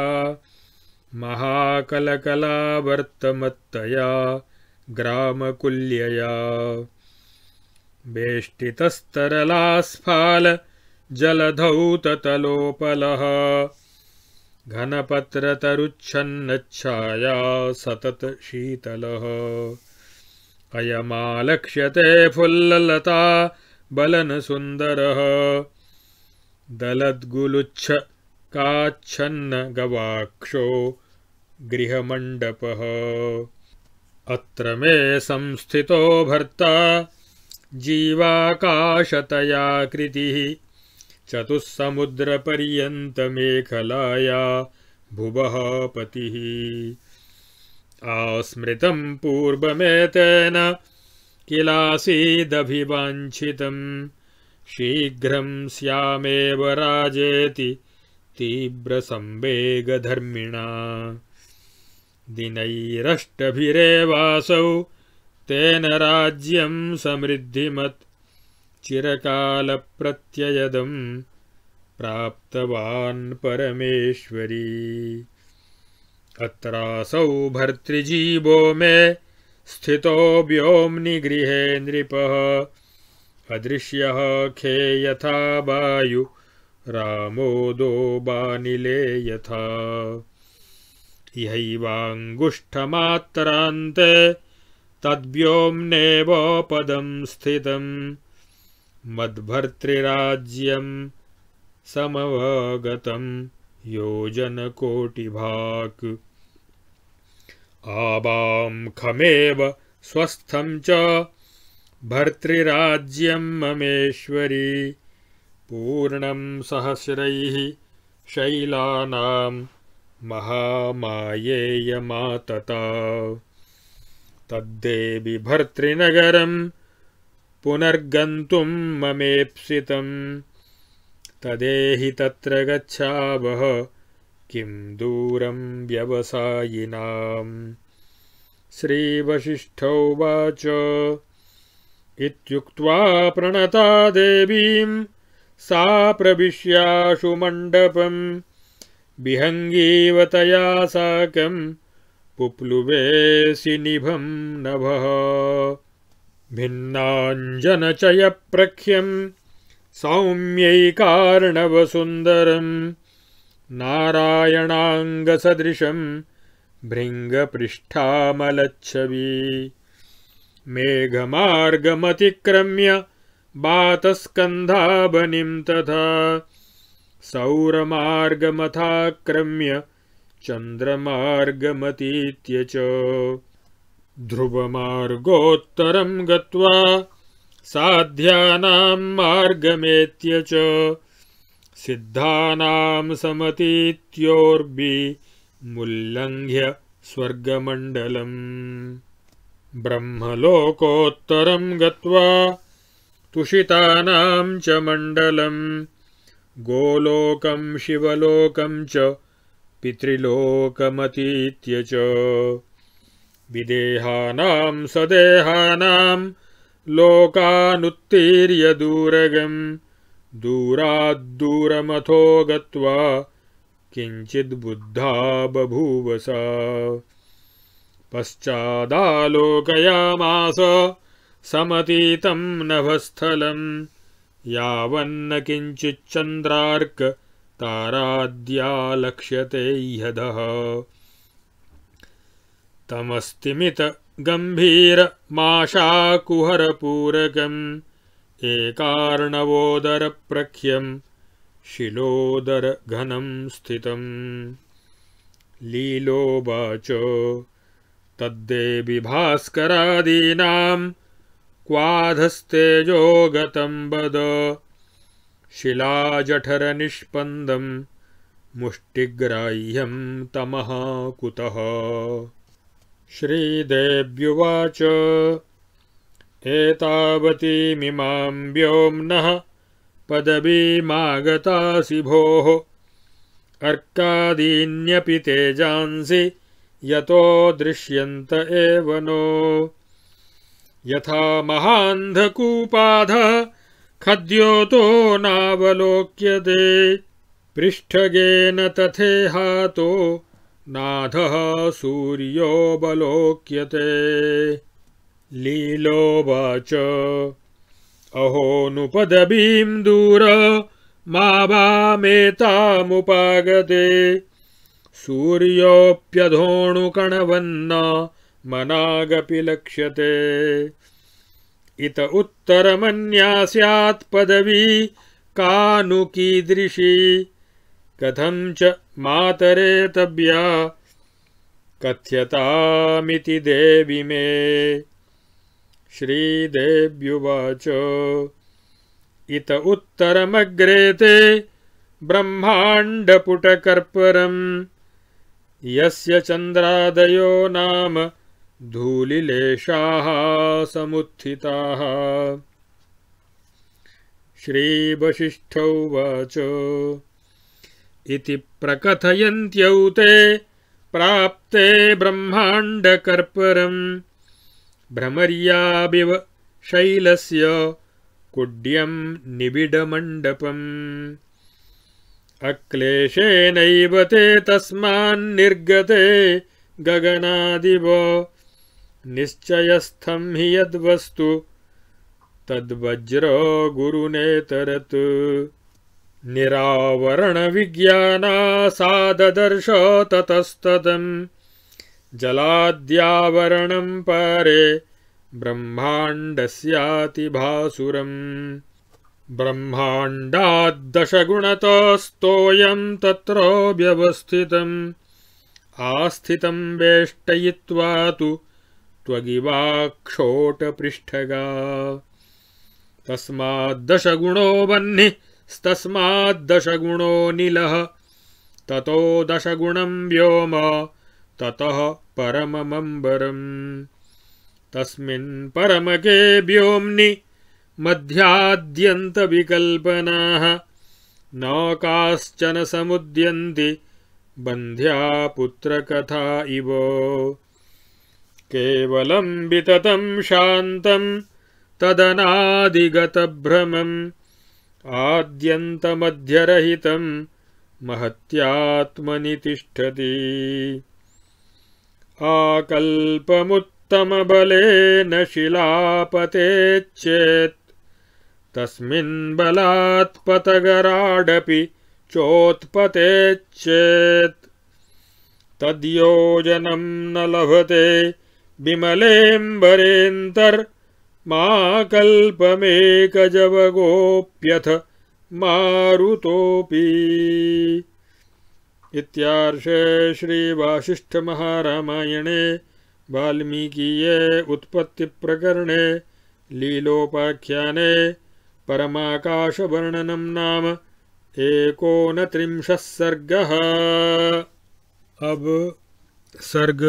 महाकलकलावर्तमत्तया ग्रामकुल्यया वेष्टितस्तरलास्फालजलधौततलोपलः घनपत्रतरुच्छन्नच्छाया सतत शीतल अयमालक्ष्यते फुल्लता सुंदर दलद्गुलुच्छ काछन्न गवाक्षो गृहमंडप अत्र मे संस्थितो भर्ता जीवाकाशतया कृति चतुस्समुद्रपर्यन्तमेखलाया भुवः पतिः आस्मृतं पूर्वमेतेन किलासीदभिवाञ्छितं शीघ्र स्यामेव राजेति तीव्र तीव्रसंवेगधर्मिणा दिनैरष्टभिरेवासौ तेन राज्यम समृद्धिमत् चिरकालप्रत्ययदम् परमेश्वरी अत्रासौ भर्तृजीवो मे स्थितो व्योम्नि गृहे नृपः अदृश्यः खेयथा वायुरामोदो बानिलेयथा इहैवाङ्गुष्ठमात्रान्ते तद्भ्योम्नेव पदं स्थितम् मद्भर्तृराज्यं समवगतं योजनकोटिभाक् आवाम खमेव स्वस्थ च भर्तृराज्यं ममेश्वरी पूर्ण सहस्र शैलाना महामायेयमातता तद्देवि भर्तृनगरम् पुनर्गन्तुं ममेप्सितम् तदेहि तत्र गच्छावः किम् दूरं व्यवसायिनाम् श्रीवसिष्ठौ उवाच इत्युक्त्वा प्रणता देवीं सा प्रविश्याशु मण्डपम् विहङ्गीव पुप्लुवेसि निभम् नभः भिन्नाञ्जनचयप्रख्यम् सौम्यैकार्णवसुन्दरम् नारायणाङ्गसदृशम् भृङ्गपृष्ठामलच्छवि मेघमार्गमतिक्रम्य वातस्कन्धाभनिम् तथा सौरमार्गमथाक्रम्य चन्द्रमार्गमतीत्य च ध्रुवमार्गोत्तरम् गत्वा साध्यानाम् मार्गमेत्य च सिद्धानाम् मुल्लङ्घ्य स्वर्गमण्डलम् ब्रह्मलोकोत्तरम् गत्वा तुषितानाम् च मण्डलम् गोलोकम् शिवलोकम् च पितृलोकमतीत्य च विदेहानाम् स्वदेहानाम् लोकानुत्तीर्य दूरगम् दूराद्दूरमथो गत्वा किञ्चिद्बुद्धा बभूवसा पश्चादालोकयामास समतीतम् नभः यावन्न किञ्चिच्चन्द्रार्क ताराद्यालक्ष्यते ह्यधः तमस्तिमित तमस्तिमितगम्भीरमाशाकुहरपूरकम् एकार्णवोदरप्रख्यं शिलोदरघनं स्थितम् लीलोवाचो तद्देविभास्करादीनां क्वाधस्तेजोगतं वद शिलाजठरनिष्पन्दं मुष्टिग्राह्यं तमः कुतः श्रीदेव्युवाच एतावतीमिमां व्योम्नः पदवीमागतासि भोः अर्कादीन्यपि तेजांसि यतो दृश्यन्त एव नो यथा खद्योतो नावलोक्यते पृष्ठगेन तथेहातो नाथः सूर्योऽवलोक्यते लीलोवाच अहो नुपदवीं दूर मा वामेतामुपागते सूर्योऽप्यधोणुकणवन्न मनागपि लक्ष्यते इत उत्तरमन्या स्यात्पदवी का नु कीदृशी कथं च मातरेतव्या कथ्यतामिति देवी मे श्रीदेव्युवाच इत उत्तरमग्रे ते ब्रह्माण्डपुटकर्परम् यस्य चन्द्रादयो नाम धूलिलेशाः समुत्थिताः श्रीवसिष्ठौवाच इति प्रकथयन्त्यौ ते प्राप्ते ब्रह्माण्डकर्परम् भ्रमर्याविव शैलस्य कुड्यम् निबिडमण्डपम् अक्लेशेनैव ते तस्मान्निर्गते गगनादिव निश्चयस्थम् हि यद्वस्तु तद्वज्रो गुरुनेतरत् निरावरणविज्ञानासाददर्श ततस्तदम् जलाद्यावरणम् परे ब्रह्माण्डस्यातिभासुरम् ब्रह्माण्डाद्दशगुणतोऽस्तोऽयम् तत्र व्यवस्थितम् आस्थितम् वेष्टयित्वा तु त्वगिवाक्षोटपृष्ठगा तस्माद्दशगुणो वह्निः स्तस्माद्दशगुणो निलः ततो दशगुणं व्योम ततः परममम्बरम् तस्मिन् परमके व्योम्नि मध्याद्यन्तविकल्पनाः न काश्चन समुद्यन्ति बन्ध्या पुत्रकथा इव केवलं विततं शान्तं तदनादिगतभ्रमम् आद्यन्तमध्यरहितम् महत्यात्मनि तिष्ठति आकल्पमुत्तमबलेन शिलापतेच्चेत् तस्मिन् बलात्पतगराडपि चोत्पतेच्चेत् तद्योजनं न लभते विमलेऽम्बरेन्तर् मा कल्पमेकजवगोऽप्यथ मारुतोऽपि इत्यार्षे श्रीवासिष्ठमहारामायणे वाल्मीकीये उत्पत्तिप्रकरणे लीलोपाख्याने परमाकाशवर्णनं नाम एकोनत्रिंशः सर्गः अब सर्ग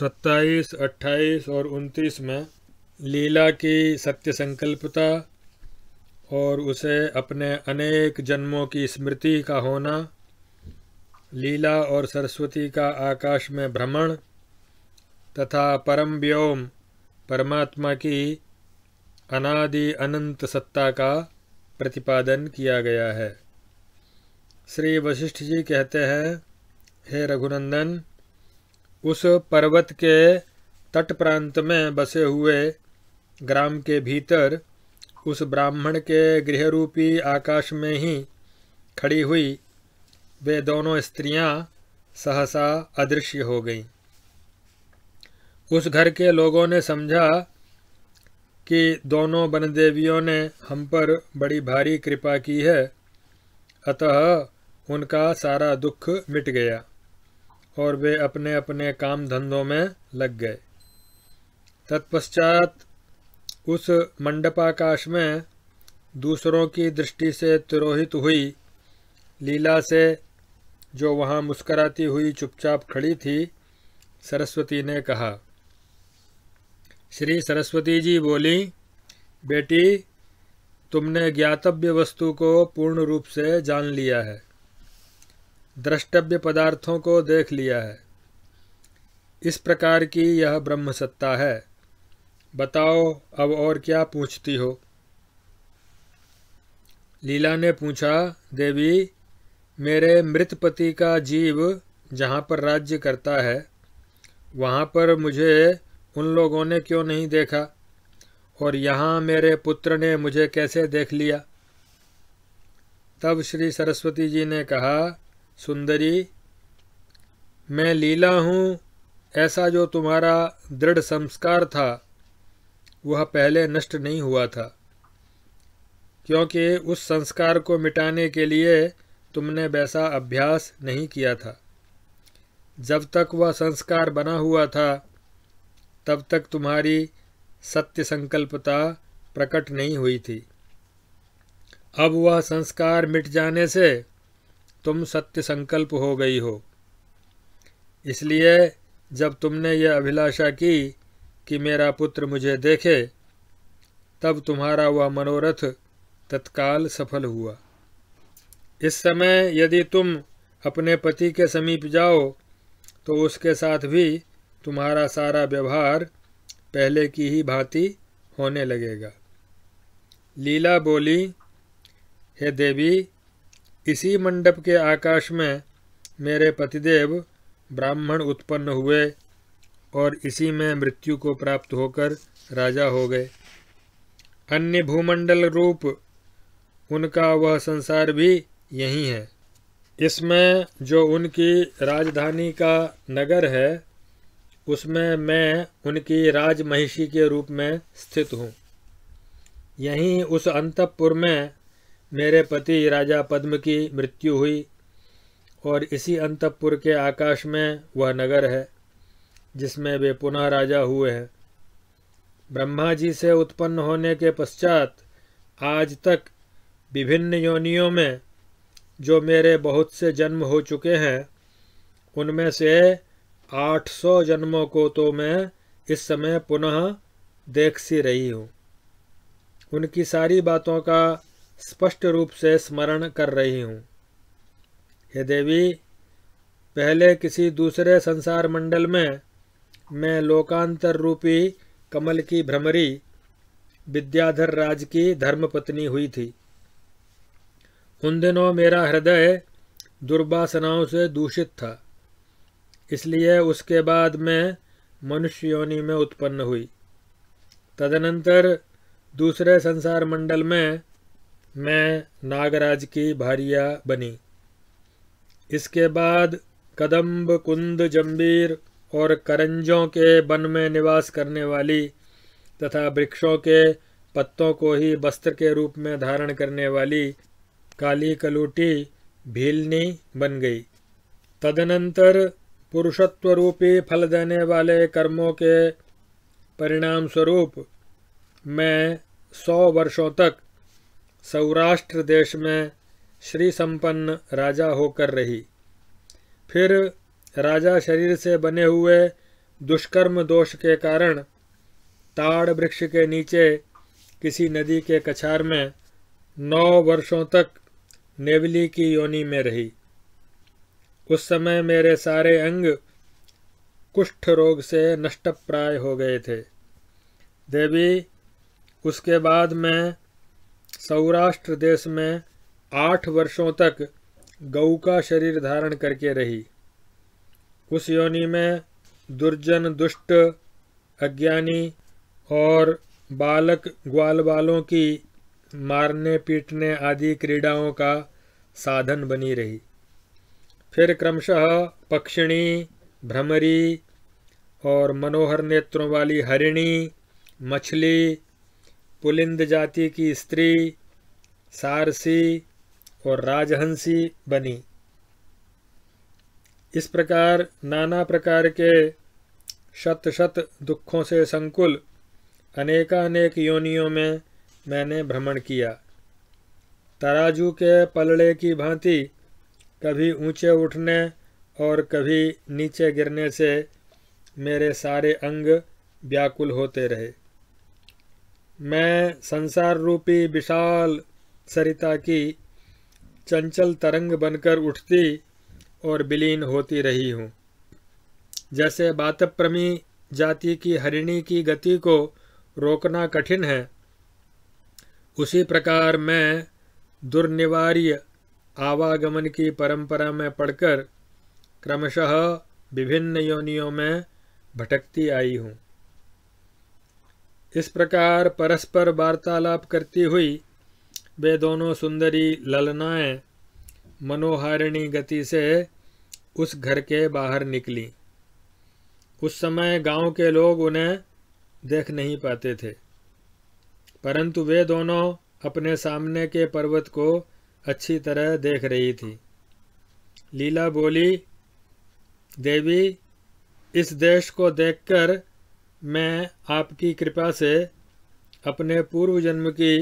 सत्ताईस अट्ठाईस और उनतीस में लीला की सत्य संकल्पता और उसे अपने अनेक जन्मों की स्मृति का होना लीला और सरस्वती का आकाश में भ्रमण तथा परम व्योम परमात्मा की अनादि अनंत सत्ता का प्रतिपादन किया गया है श्री वशिष्ठ जी कहते हैं हे रघुनंदन उस पर्वत के तट प्रांत में बसे हुए ग्राम के भीतर उस ब्राह्मण के गृहरूपी आकाश में ही खड़ी हुई वे दोनों स्त्रियां सहसा अदृश्य हो गईं उस घर के लोगों ने समझा कि दोनों वनदेवियों ने हम पर बड़ी भारी कृपा की है अतः उनका सारा दुख मिट गया और वे अपने अपने काम धंधों में लग गए तत्पश्चात उस मंडपाकाश में दूसरों की दृष्टि से तिरोहित हुई लीला से जो वहाँ मुस्कराती हुई चुपचाप खड़ी थी सरस्वती ने कहा श्री सरस्वती जी बोली बेटी तुमने ज्ञातव्य वस्तु को पूर्ण रूप से जान लिया है द्रष्टव्य पदार्थों को देख लिया है इस प्रकार की यह ब्रह्म सत्ता है बताओ अब और क्या पूछती हो लीला ने पूछा देवी मेरे मृत पति का जीव जहाँ पर राज्य करता है वहाँ पर मुझे उन लोगों ने क्यों नहीं देखा और यहाँ मेरे पुत्र ने मुझे कैसे देख लिया तब श्री सरस्वती जी ने कहा सुंदरी मैं लीला हूँ ऐसा जो तुम्हारा दृढ़ संस्कार था वह पहले नष्ट नहीं हुआ था क्योंकि उस संस्कार को मिटाने के लिए तुमने वैसा अभ्यास नहीं किया था जब तक वह संस्कार बना हुआ था तब तक तुम्हारी सत्य संकल्पता प्रकट नहीं हुई थी अब वह संस्कार मिट जाने से तुम सत्य संकल्प हो गई हो इसलिए जब तुमने यह अभिलाषा की कि मेरा पुत्र मुझे देखे तब तुम्हारा वह मनोरथ तत्काल सफल हुआ इस समय यदि तुम अपने पति के समीप जाओ तो उसके साथ भी तुम्हारा सारा व्यवहार पहले की ही भांति होने लगेगा लीला बोली हे देवी इसी मंडप के आकाश में मेरे पतिदेव ब्राह्मण उत्पन्न हुए और इसी में मृत्यु को प्राप्त होकर राजा हो गए अन्य भूमंडल रूप उनका वह संसार भी यही है इसमें जो उनकी राजधानी का नगर है उसमें मैं उनकी राज महिषी के रूप में स्थित हूँ यहीं उस अंतपुर में मेरे पति राजा पद्म की मृत्यु हुई और इसी अंतपुर के आकाश में वह नगर है जिसमें वे पुनः राजा हुए हैं ब्रह्मा जी से उत्पन्न होने के पश्चात आज तक विभिन्न योनियों में जो मेरे बहुत से जन्म हो चुके हैं उनमें से 800 जन्मों को तो मैं इस समय पुनः देख सी रही हूँ उनकी सारी बातों का स्पष्ट रूप से स्मरण कर रही हूँ हे देवी पहले किसी दूसरे संसार मंडल में मैं लोकांतर रूपी कमल की भ्रमरी विद्याधर राज की धर्मपत्नी हुई थी उन दिनों मेरा हृदय दुर्वासनाओं से दूषित था इसलिए उसके बाद मैं मनुष्य योनि में उत्पन्न हुई तदनंतर दूसरे संसार मंडल में मैं नागराज की भारिया बनी इसके बाद कदम्ब कुंद जम्बीर और करंजों के वन में निवास करने वाली तथा वृक्षों के पत्तों को ही वस्त्र के रूप में धारण करने वाली काली कलूटी भीलनी बन गई तदनंतर पुरुषत्व रूपी फल देने वाले कर्मों के परिणाम स्वरूप मैं सौ वर्षों तक सौराष्ट्र देश में श्री संपन्न राजा होकर रही फिर राजा शरीर से बने हुए दुष्कर्म दोष के कारण ताड़ वृक्ष के नीचे किसी नदी के कछार में नौ वर्षों तक नेवली की योनि में रही उस समय मेरे सारे अंग कुष्ठ रोग से नष्टप्राय हो गए थे देवी उसके बाद मैं सौराष्ट्र देश में आठ वर्षों तक गऊ का शरीर धारण करके रही उस योनि में दुर्जन दुष्ट अज्ञानी और बालक ग्वाल बालों की मारने पीटने आदि क्रीड़ाओं का साधन बनी रही फिर क्रमशः पक्षिणी भ्रमरी और मनोहर नेत्रों वाली हरिणी मछली पुलिंद जाति की स्त्री सारसी और राजहंसी बनी इस प्रकार नाना प्रकार के शत शत दुखों से संकुल अनेकानेक योनियों में मैंने भ्रमण किया तराजू के पलड़े की भांति कभी ऊंचे उठने और कभी नीचे गिरने से मेरे सारे अंग व्याकुल होते रहे मैं संसार रूपी विशाल सरिता की चंचल तरंग बनकर उठती और विलीन होती रही हूँ जैसे बातप्रमी जाति की हरिणी की गति को रोकना कठिन है उसी प्रकार मैं दुर्निवार्य आवागमन की परंपरा में पढ़कर क्रमशः विभिन्न योनियों में भटकती आई हूँ इस प्रकार परस्पर वार्तालाप करती हुई वे दोनों सुंदरी ललनाएं मनोहारिणी गति से उस घर के बाहर निकली उस समय गांव के लोग उन्हें देख नहीं पाते थे परंतु वे दोनों अपने सामने के पर्वत को अच्छी तरह देख रही थी लीला बोली देवी इस देश को देखकर मैं आपकी कृपा से अपने पूर्व जन्म की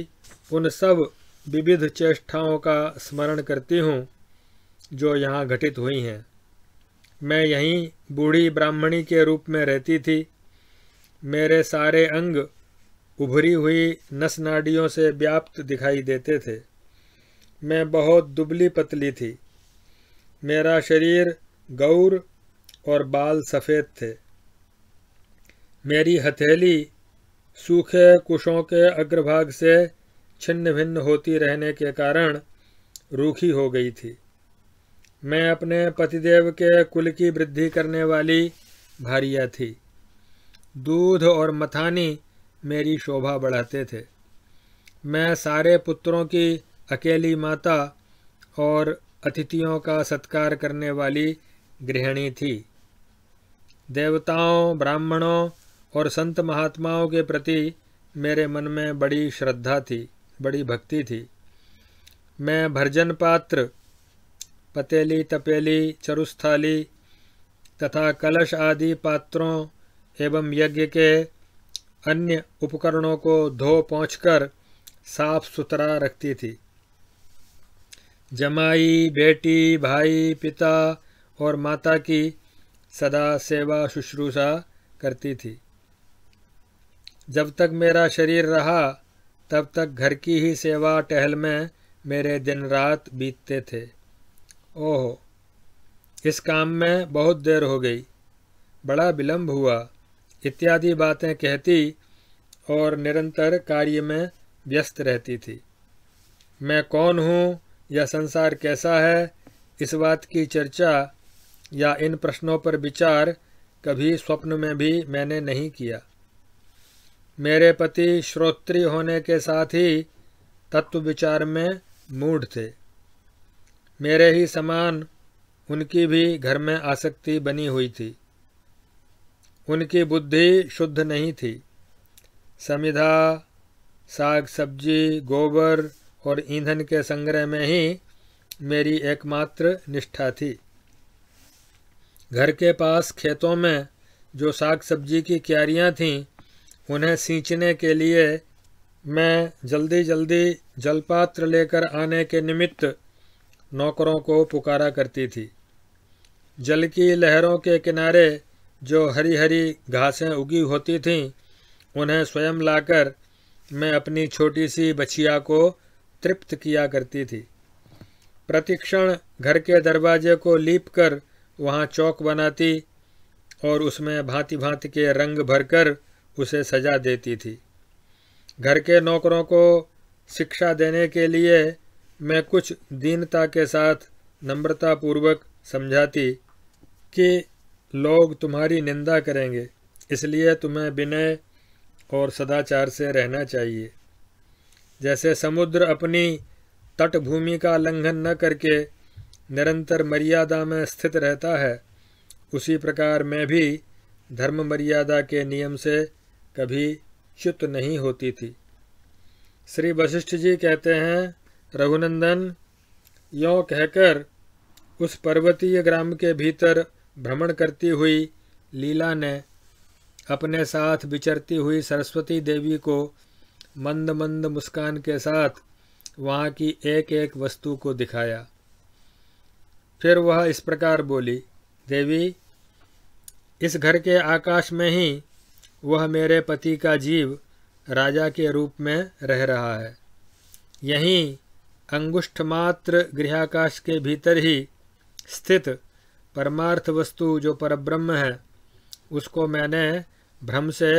उन सब विविध चेष्टाओं का स्मरण करती हूँ जो यहाँ घटित हुई हैं मैं यहीं बूढ़ी ब्राह्मणी के रूप में रहती थी मेरे सारे अंग उभरी हुई नस नाड़ियों से व्याप्त दिखाई देते थे मैं बहुत दुबली पतली थी मेरा शरीर गौर और बाल सफ़ेद थे मेरी हथेली सूखे कुशों के अग्रभाग से छिन्न भिन्न होती रहने के कारण रूखी हो गई थी मैं अपने पतिदेव के कुल की वृद्धि करने वाली भारिया थी दूध और मथानी मेरी शोभा बढ़ाते थे मैं सारे पुत्रों की अकेली माता और अतिथियों का सत्कार करने वाली गृहिणी थी देवताओं ब्राह्मणों और संत महात्माओं के प्रति मेरे मन में बड़ी श्रद्धा थी बड़ी भक्ति थी मैं भर्जन पात्र पतेली तपेली चरुस्थाली तथा कलश आदि पात्रों एवं यज्ञ के अन्य उपकरणों को धो पहुँच साफ सुथरा रखती थी जमाई बेटी भाई पिता और माता की सदा सेवा शुश्रूषा करती थी जब तक मेरा शरीर रहा तब तक घर की ही सेवा टहल में मेरे दिन रात बीतते थे ओहो इस काम में बहुत देर हो गई बड़ा विलम्ब हुआ इत्यादि बातें कहती और निरंतर कार्य में व्यस्त रहती थी मैं कौन हूँ या संसार कैसा है इस बात की चर्चा या इन प्रश्नों पर विचार कभी स्वप्न में भी मैंने नहीं किया मेरे पति श्रोत्री होने के साथ ही तत्व विचार में मूढ़ थे मेरे ही समान उनकी भी घर में आसक्ति बनी हुई थी उनकी बुद्धि शुद्ध नहीं थी समिधा साग सब्जी गोबर और ईंधन के संग्रह में ही मेरी एकमात्र निष्ठा थी घर के पास खेतों में जो साग सब्जी की क्यारियाँ थीं उन्हें सींचने के लिए मैं जल्दी जल्दी जलपात्र लेकर आने के निमित्त नौकरों को पुकारा करती थी जल की लहरों के किनारे जो हरी हरी घासें उगी होती थीं उन्हें स्वयं लाकर मैं अपनी छोटी सी बछिया को तृप्त किया करती थी प्रतिक्षण घर के दरवाजे को लीप कर वहाँ चौक बनाती और उसमें भांति भांति के रंग भरकर उसे सजा देती थी घर के नौकरों को शिक्षा देने के लिए मैं कुछ दीनता के साथ नम्रतापूर्वक समझाती कि लोग तुम्हारी निंदा करेंगे इसलिए तुम्हें विनय और सदाचार से रहना चाहिए जैसे समुद्र अपनी तटभूमि का लंघन न करके निरंतर मर्यादा में स्थित रहता है उसी प्रकार मैं भी धर्म मर्यादा के नियम से कभी च्युत नहीं होती थी श्री वशिष्ठ जी कहते हैं रघुनंदन यो कहकर उस पर्वतीय ग्राम के भीतर भ्रमण करती हुई लीला ने अपने साथ विचरती हुई सरस्वती देवी को मंद मंद मुस्कान के साथ वहाँ की एक एक वस्तु को दिखाया फिर वह इस प्रकार बोली देवी इस घर के आकाश में ही वह मेरे पति का जीव राजा के रूप में रह रहा है यहीं अंगुष्ठमात्र गृहाकाश के भीतर ही स्थित परमार्थ वस्तु जो परब्रह्म है उसको मैंने भ्रम से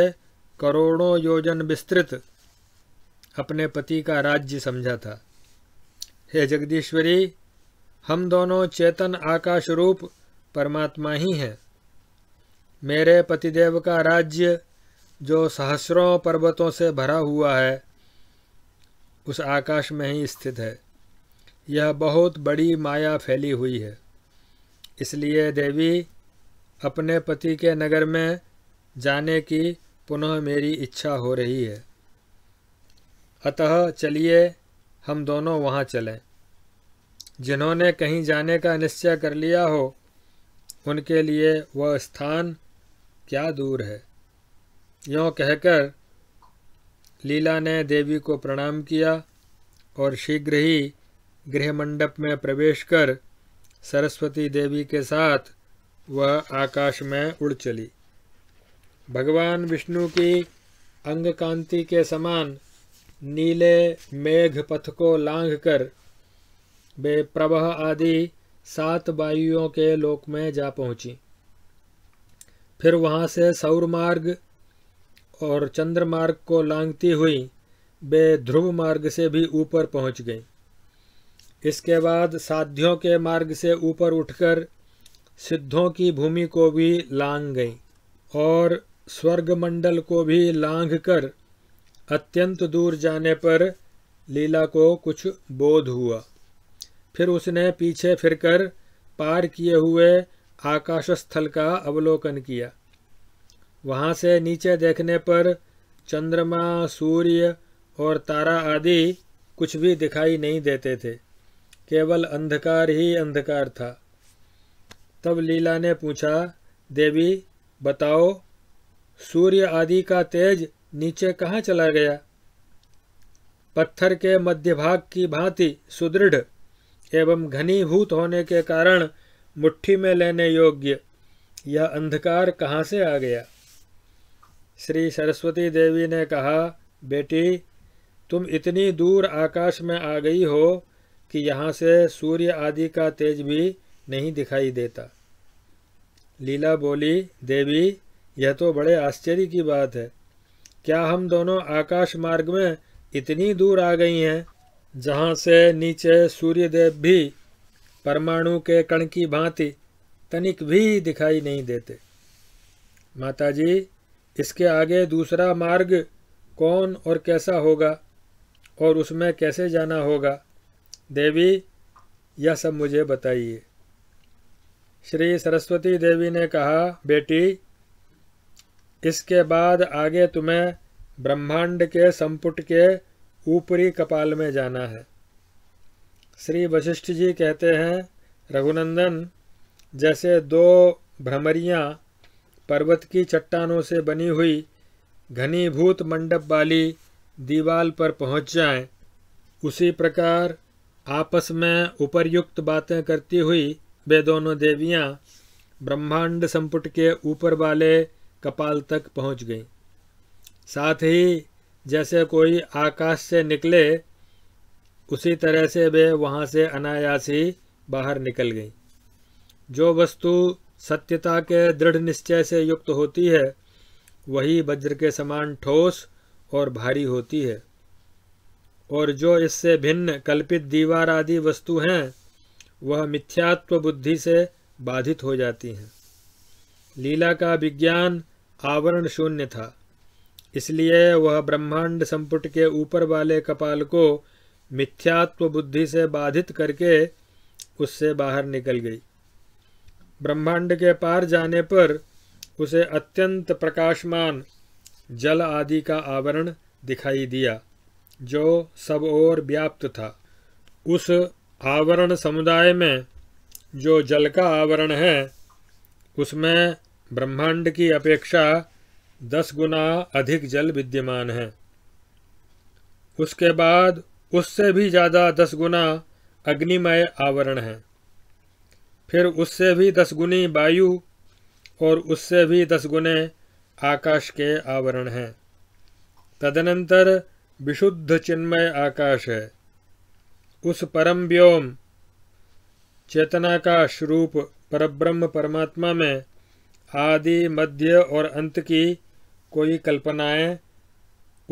करोड़ों योजन विस्तृत अपने पति का राज्य समझा था हे जगदीश्वरी हम दोनों चेतन आकाश रूप परमात्मा ही हैं मेरे पतिदेव का राज्य जो सहस्रों पर्वतों से भरा हुआ है उस आकाश में ही स्थित है यह बहुत बड़ी माया फैली हुई है इसलिए देवी अपने पति के नगर में जाने की पुनः मेरी इच्छा हो रही है अतः चलिए हम दोनों वहाँ चलें जिन्होंने कहीं जाने का निश्चय कर लिया हो उनके लिए वह स्थान क्या दूर है यों कहकर लीला ने देवी को प्रणाम किया और शीघ्र ही गृह मंडप में प्रवेश कर सरस्वती देवी के साथ वह आकाश में उड़ चली भगवान विष्णु की अंग कांति के समान नीले मेघ पथ को लांघ कर वे प्रवाह आदि सात वायुओं के लोक में जा पहुंची फिर वहां से सौर मार्ग और चंद्र मार्ग को लांघती हुई वे ध्रुव मार्ग से भी ऊपर पहुंच गईं इसके बाद साध्यों के मार्ग से ऊपर उठकर सिद्धों की भूमि को भी लांग गई और स्वर्गमंडल को भी लांघ कर अत्यंत दूर जाने पर लीला को कुछ बोध हुआ फिर उसने पीछे फिरकर पार किए हुए आकाशस्थल का अवलोकन किया वहाँ से नीचे देखने पर चंद्रमा सूर्य और तारा आदि कुछ भी दिखाई नहीं देते थे केवल अंधकार ही अंधकार था तब लीला ने पूछा देवी बताओ सूर्य आदि का तेज नीचे कहाँ चला गया पत्थर के मध्य भाग की भांति सुदृढ़ एवं घनीभूत होने के कारण मुट्ठी में लेने योग्य यह अंधकार कहाँ से आ गया श्री सरस्वती देवी ने कहा बेटी तुम इतनी दूर आकाश में आ गई हो कि यहाँ से सूर्य आदि का तेज भी नहीं दिखाई देता लीला बोली देवी यह तो बड़े आश्चर्य की बात है क्या हम दोनों आकाश मार्ग में इतनी दूर आ गई हैं जहाँ से नीचे सूर्यदेव भी परमाणु के कण की भांति तनिक भी दिखाई नहीं देते माताजी इसके आगे दूसरा मार्ग कौन और कैसा होगा और उसमें कैसे जाना होगा देवी यह सब मुझे बताइए श्री सरस्वती देवी ने कहा बेटी इसके बाद आगे तुम्हें ब्रह्मांड के संपुट के ऊपरी कपाल में जाना है श्री वशिष्ठ जी कहते हैं रघुनंदन जैसे दो भ्रमरियाँ पर्वत की चट्टानों से बनी हुई घनीभूत मंडप वाली दीवाल पर पहुँच जाएँ उसी प्रकार आपस में उपरयुक्त बातें करती हुई वे दोनों देवियां ब्रह्मांड संपुट के ऊपर वाले कपाल तक पहुंच गईं साथ ही जैसे कोई आकाश से निकले उसी तरह से वे वहां से अनायास ही बाहर निकल गईं जो वस्तु सत्यता के दृढ़ निश्चय से युक्त होती है वही वज्र के समान ठोस और भारी होती है और जो इससे भिन्न कल्पित दीवार आदि वस्तु हैं वह मिथ्यात्व बुद्धि से बाधित हो जाती हैं लीला का विज्ञान आवरण शून्य था इसलिए वह ब्रह्मांड संपुट के ऊपर वाले कपाल को मिथ्यात्व बुद्धि से बाधित करके उससे बाहर निकल गई ब्रह्मांड के पार जाने पर उसे अत्यंत प्रकाशमान जल आदि का आवरण दिखाई दिया जो सब और व्याप्त था उस आवरण समुदाय में जो जल का आवरण है उसमें ब्रह्मांड की अपेक्षा दस गुना अधिक जल विद्यमान है उसके बाद उससे भी ज़्यादा दस गुना अग्निमय आवरण है फिर उससे भी दस गुनी वायु और उससे भी दस गुने आकाश के आवरण हैं तदनंतर विशुद्ध चिन्मय आकाश है उस परम व्योम चेतनाकाश रूप परब्रह्म परमात्मा में आदि मध्य और अंत की कोई कल्पनाएं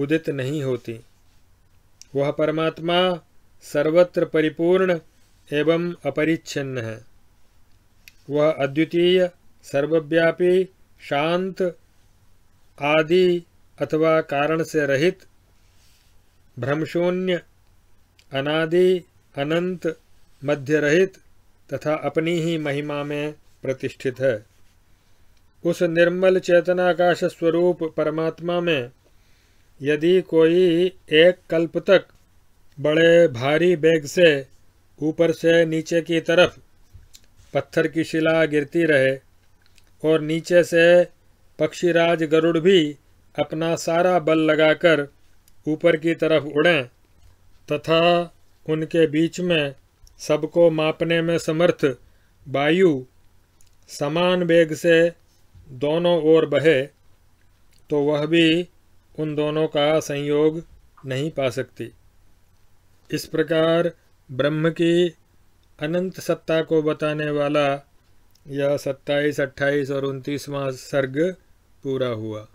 उदित नहीं होती वह परमात्मा सर्वत्र परिपूर्ण एवं अपरिच्छिन्न है वह अद्वितीय सर्वव्यापी शांत आदि अथवा कारण से रहित भ्रमशून्य अनादि अनंत मध्य रहित तथा अपनी ही महिमा में प्रतिष्ठित है उस निर्मल चेतनाकाश स्वरूप परमात्मा में यदि कोई एक कल्प तक बड़े भारी बैग से ऊपर से नीचे की तरफ पत्थर की शिला गिरती रहे और नीचे से पक्षीराज गरुड़ भी अपना सारा बल लगाकर ऊपर की तरफ उड़ें तथा उनके बीच में सबको मापने में समर्थ वायु समान वेग से दोनों ओर बहे तो वह भी उन दोनों का संयोग नहीं पा सकती इस प्रकार ब्रह्म की अनंत सत्ता को बताने वाला यह सत्ताईस अट्ठाईस और उनतीसवां सर्ग पूरा हुआ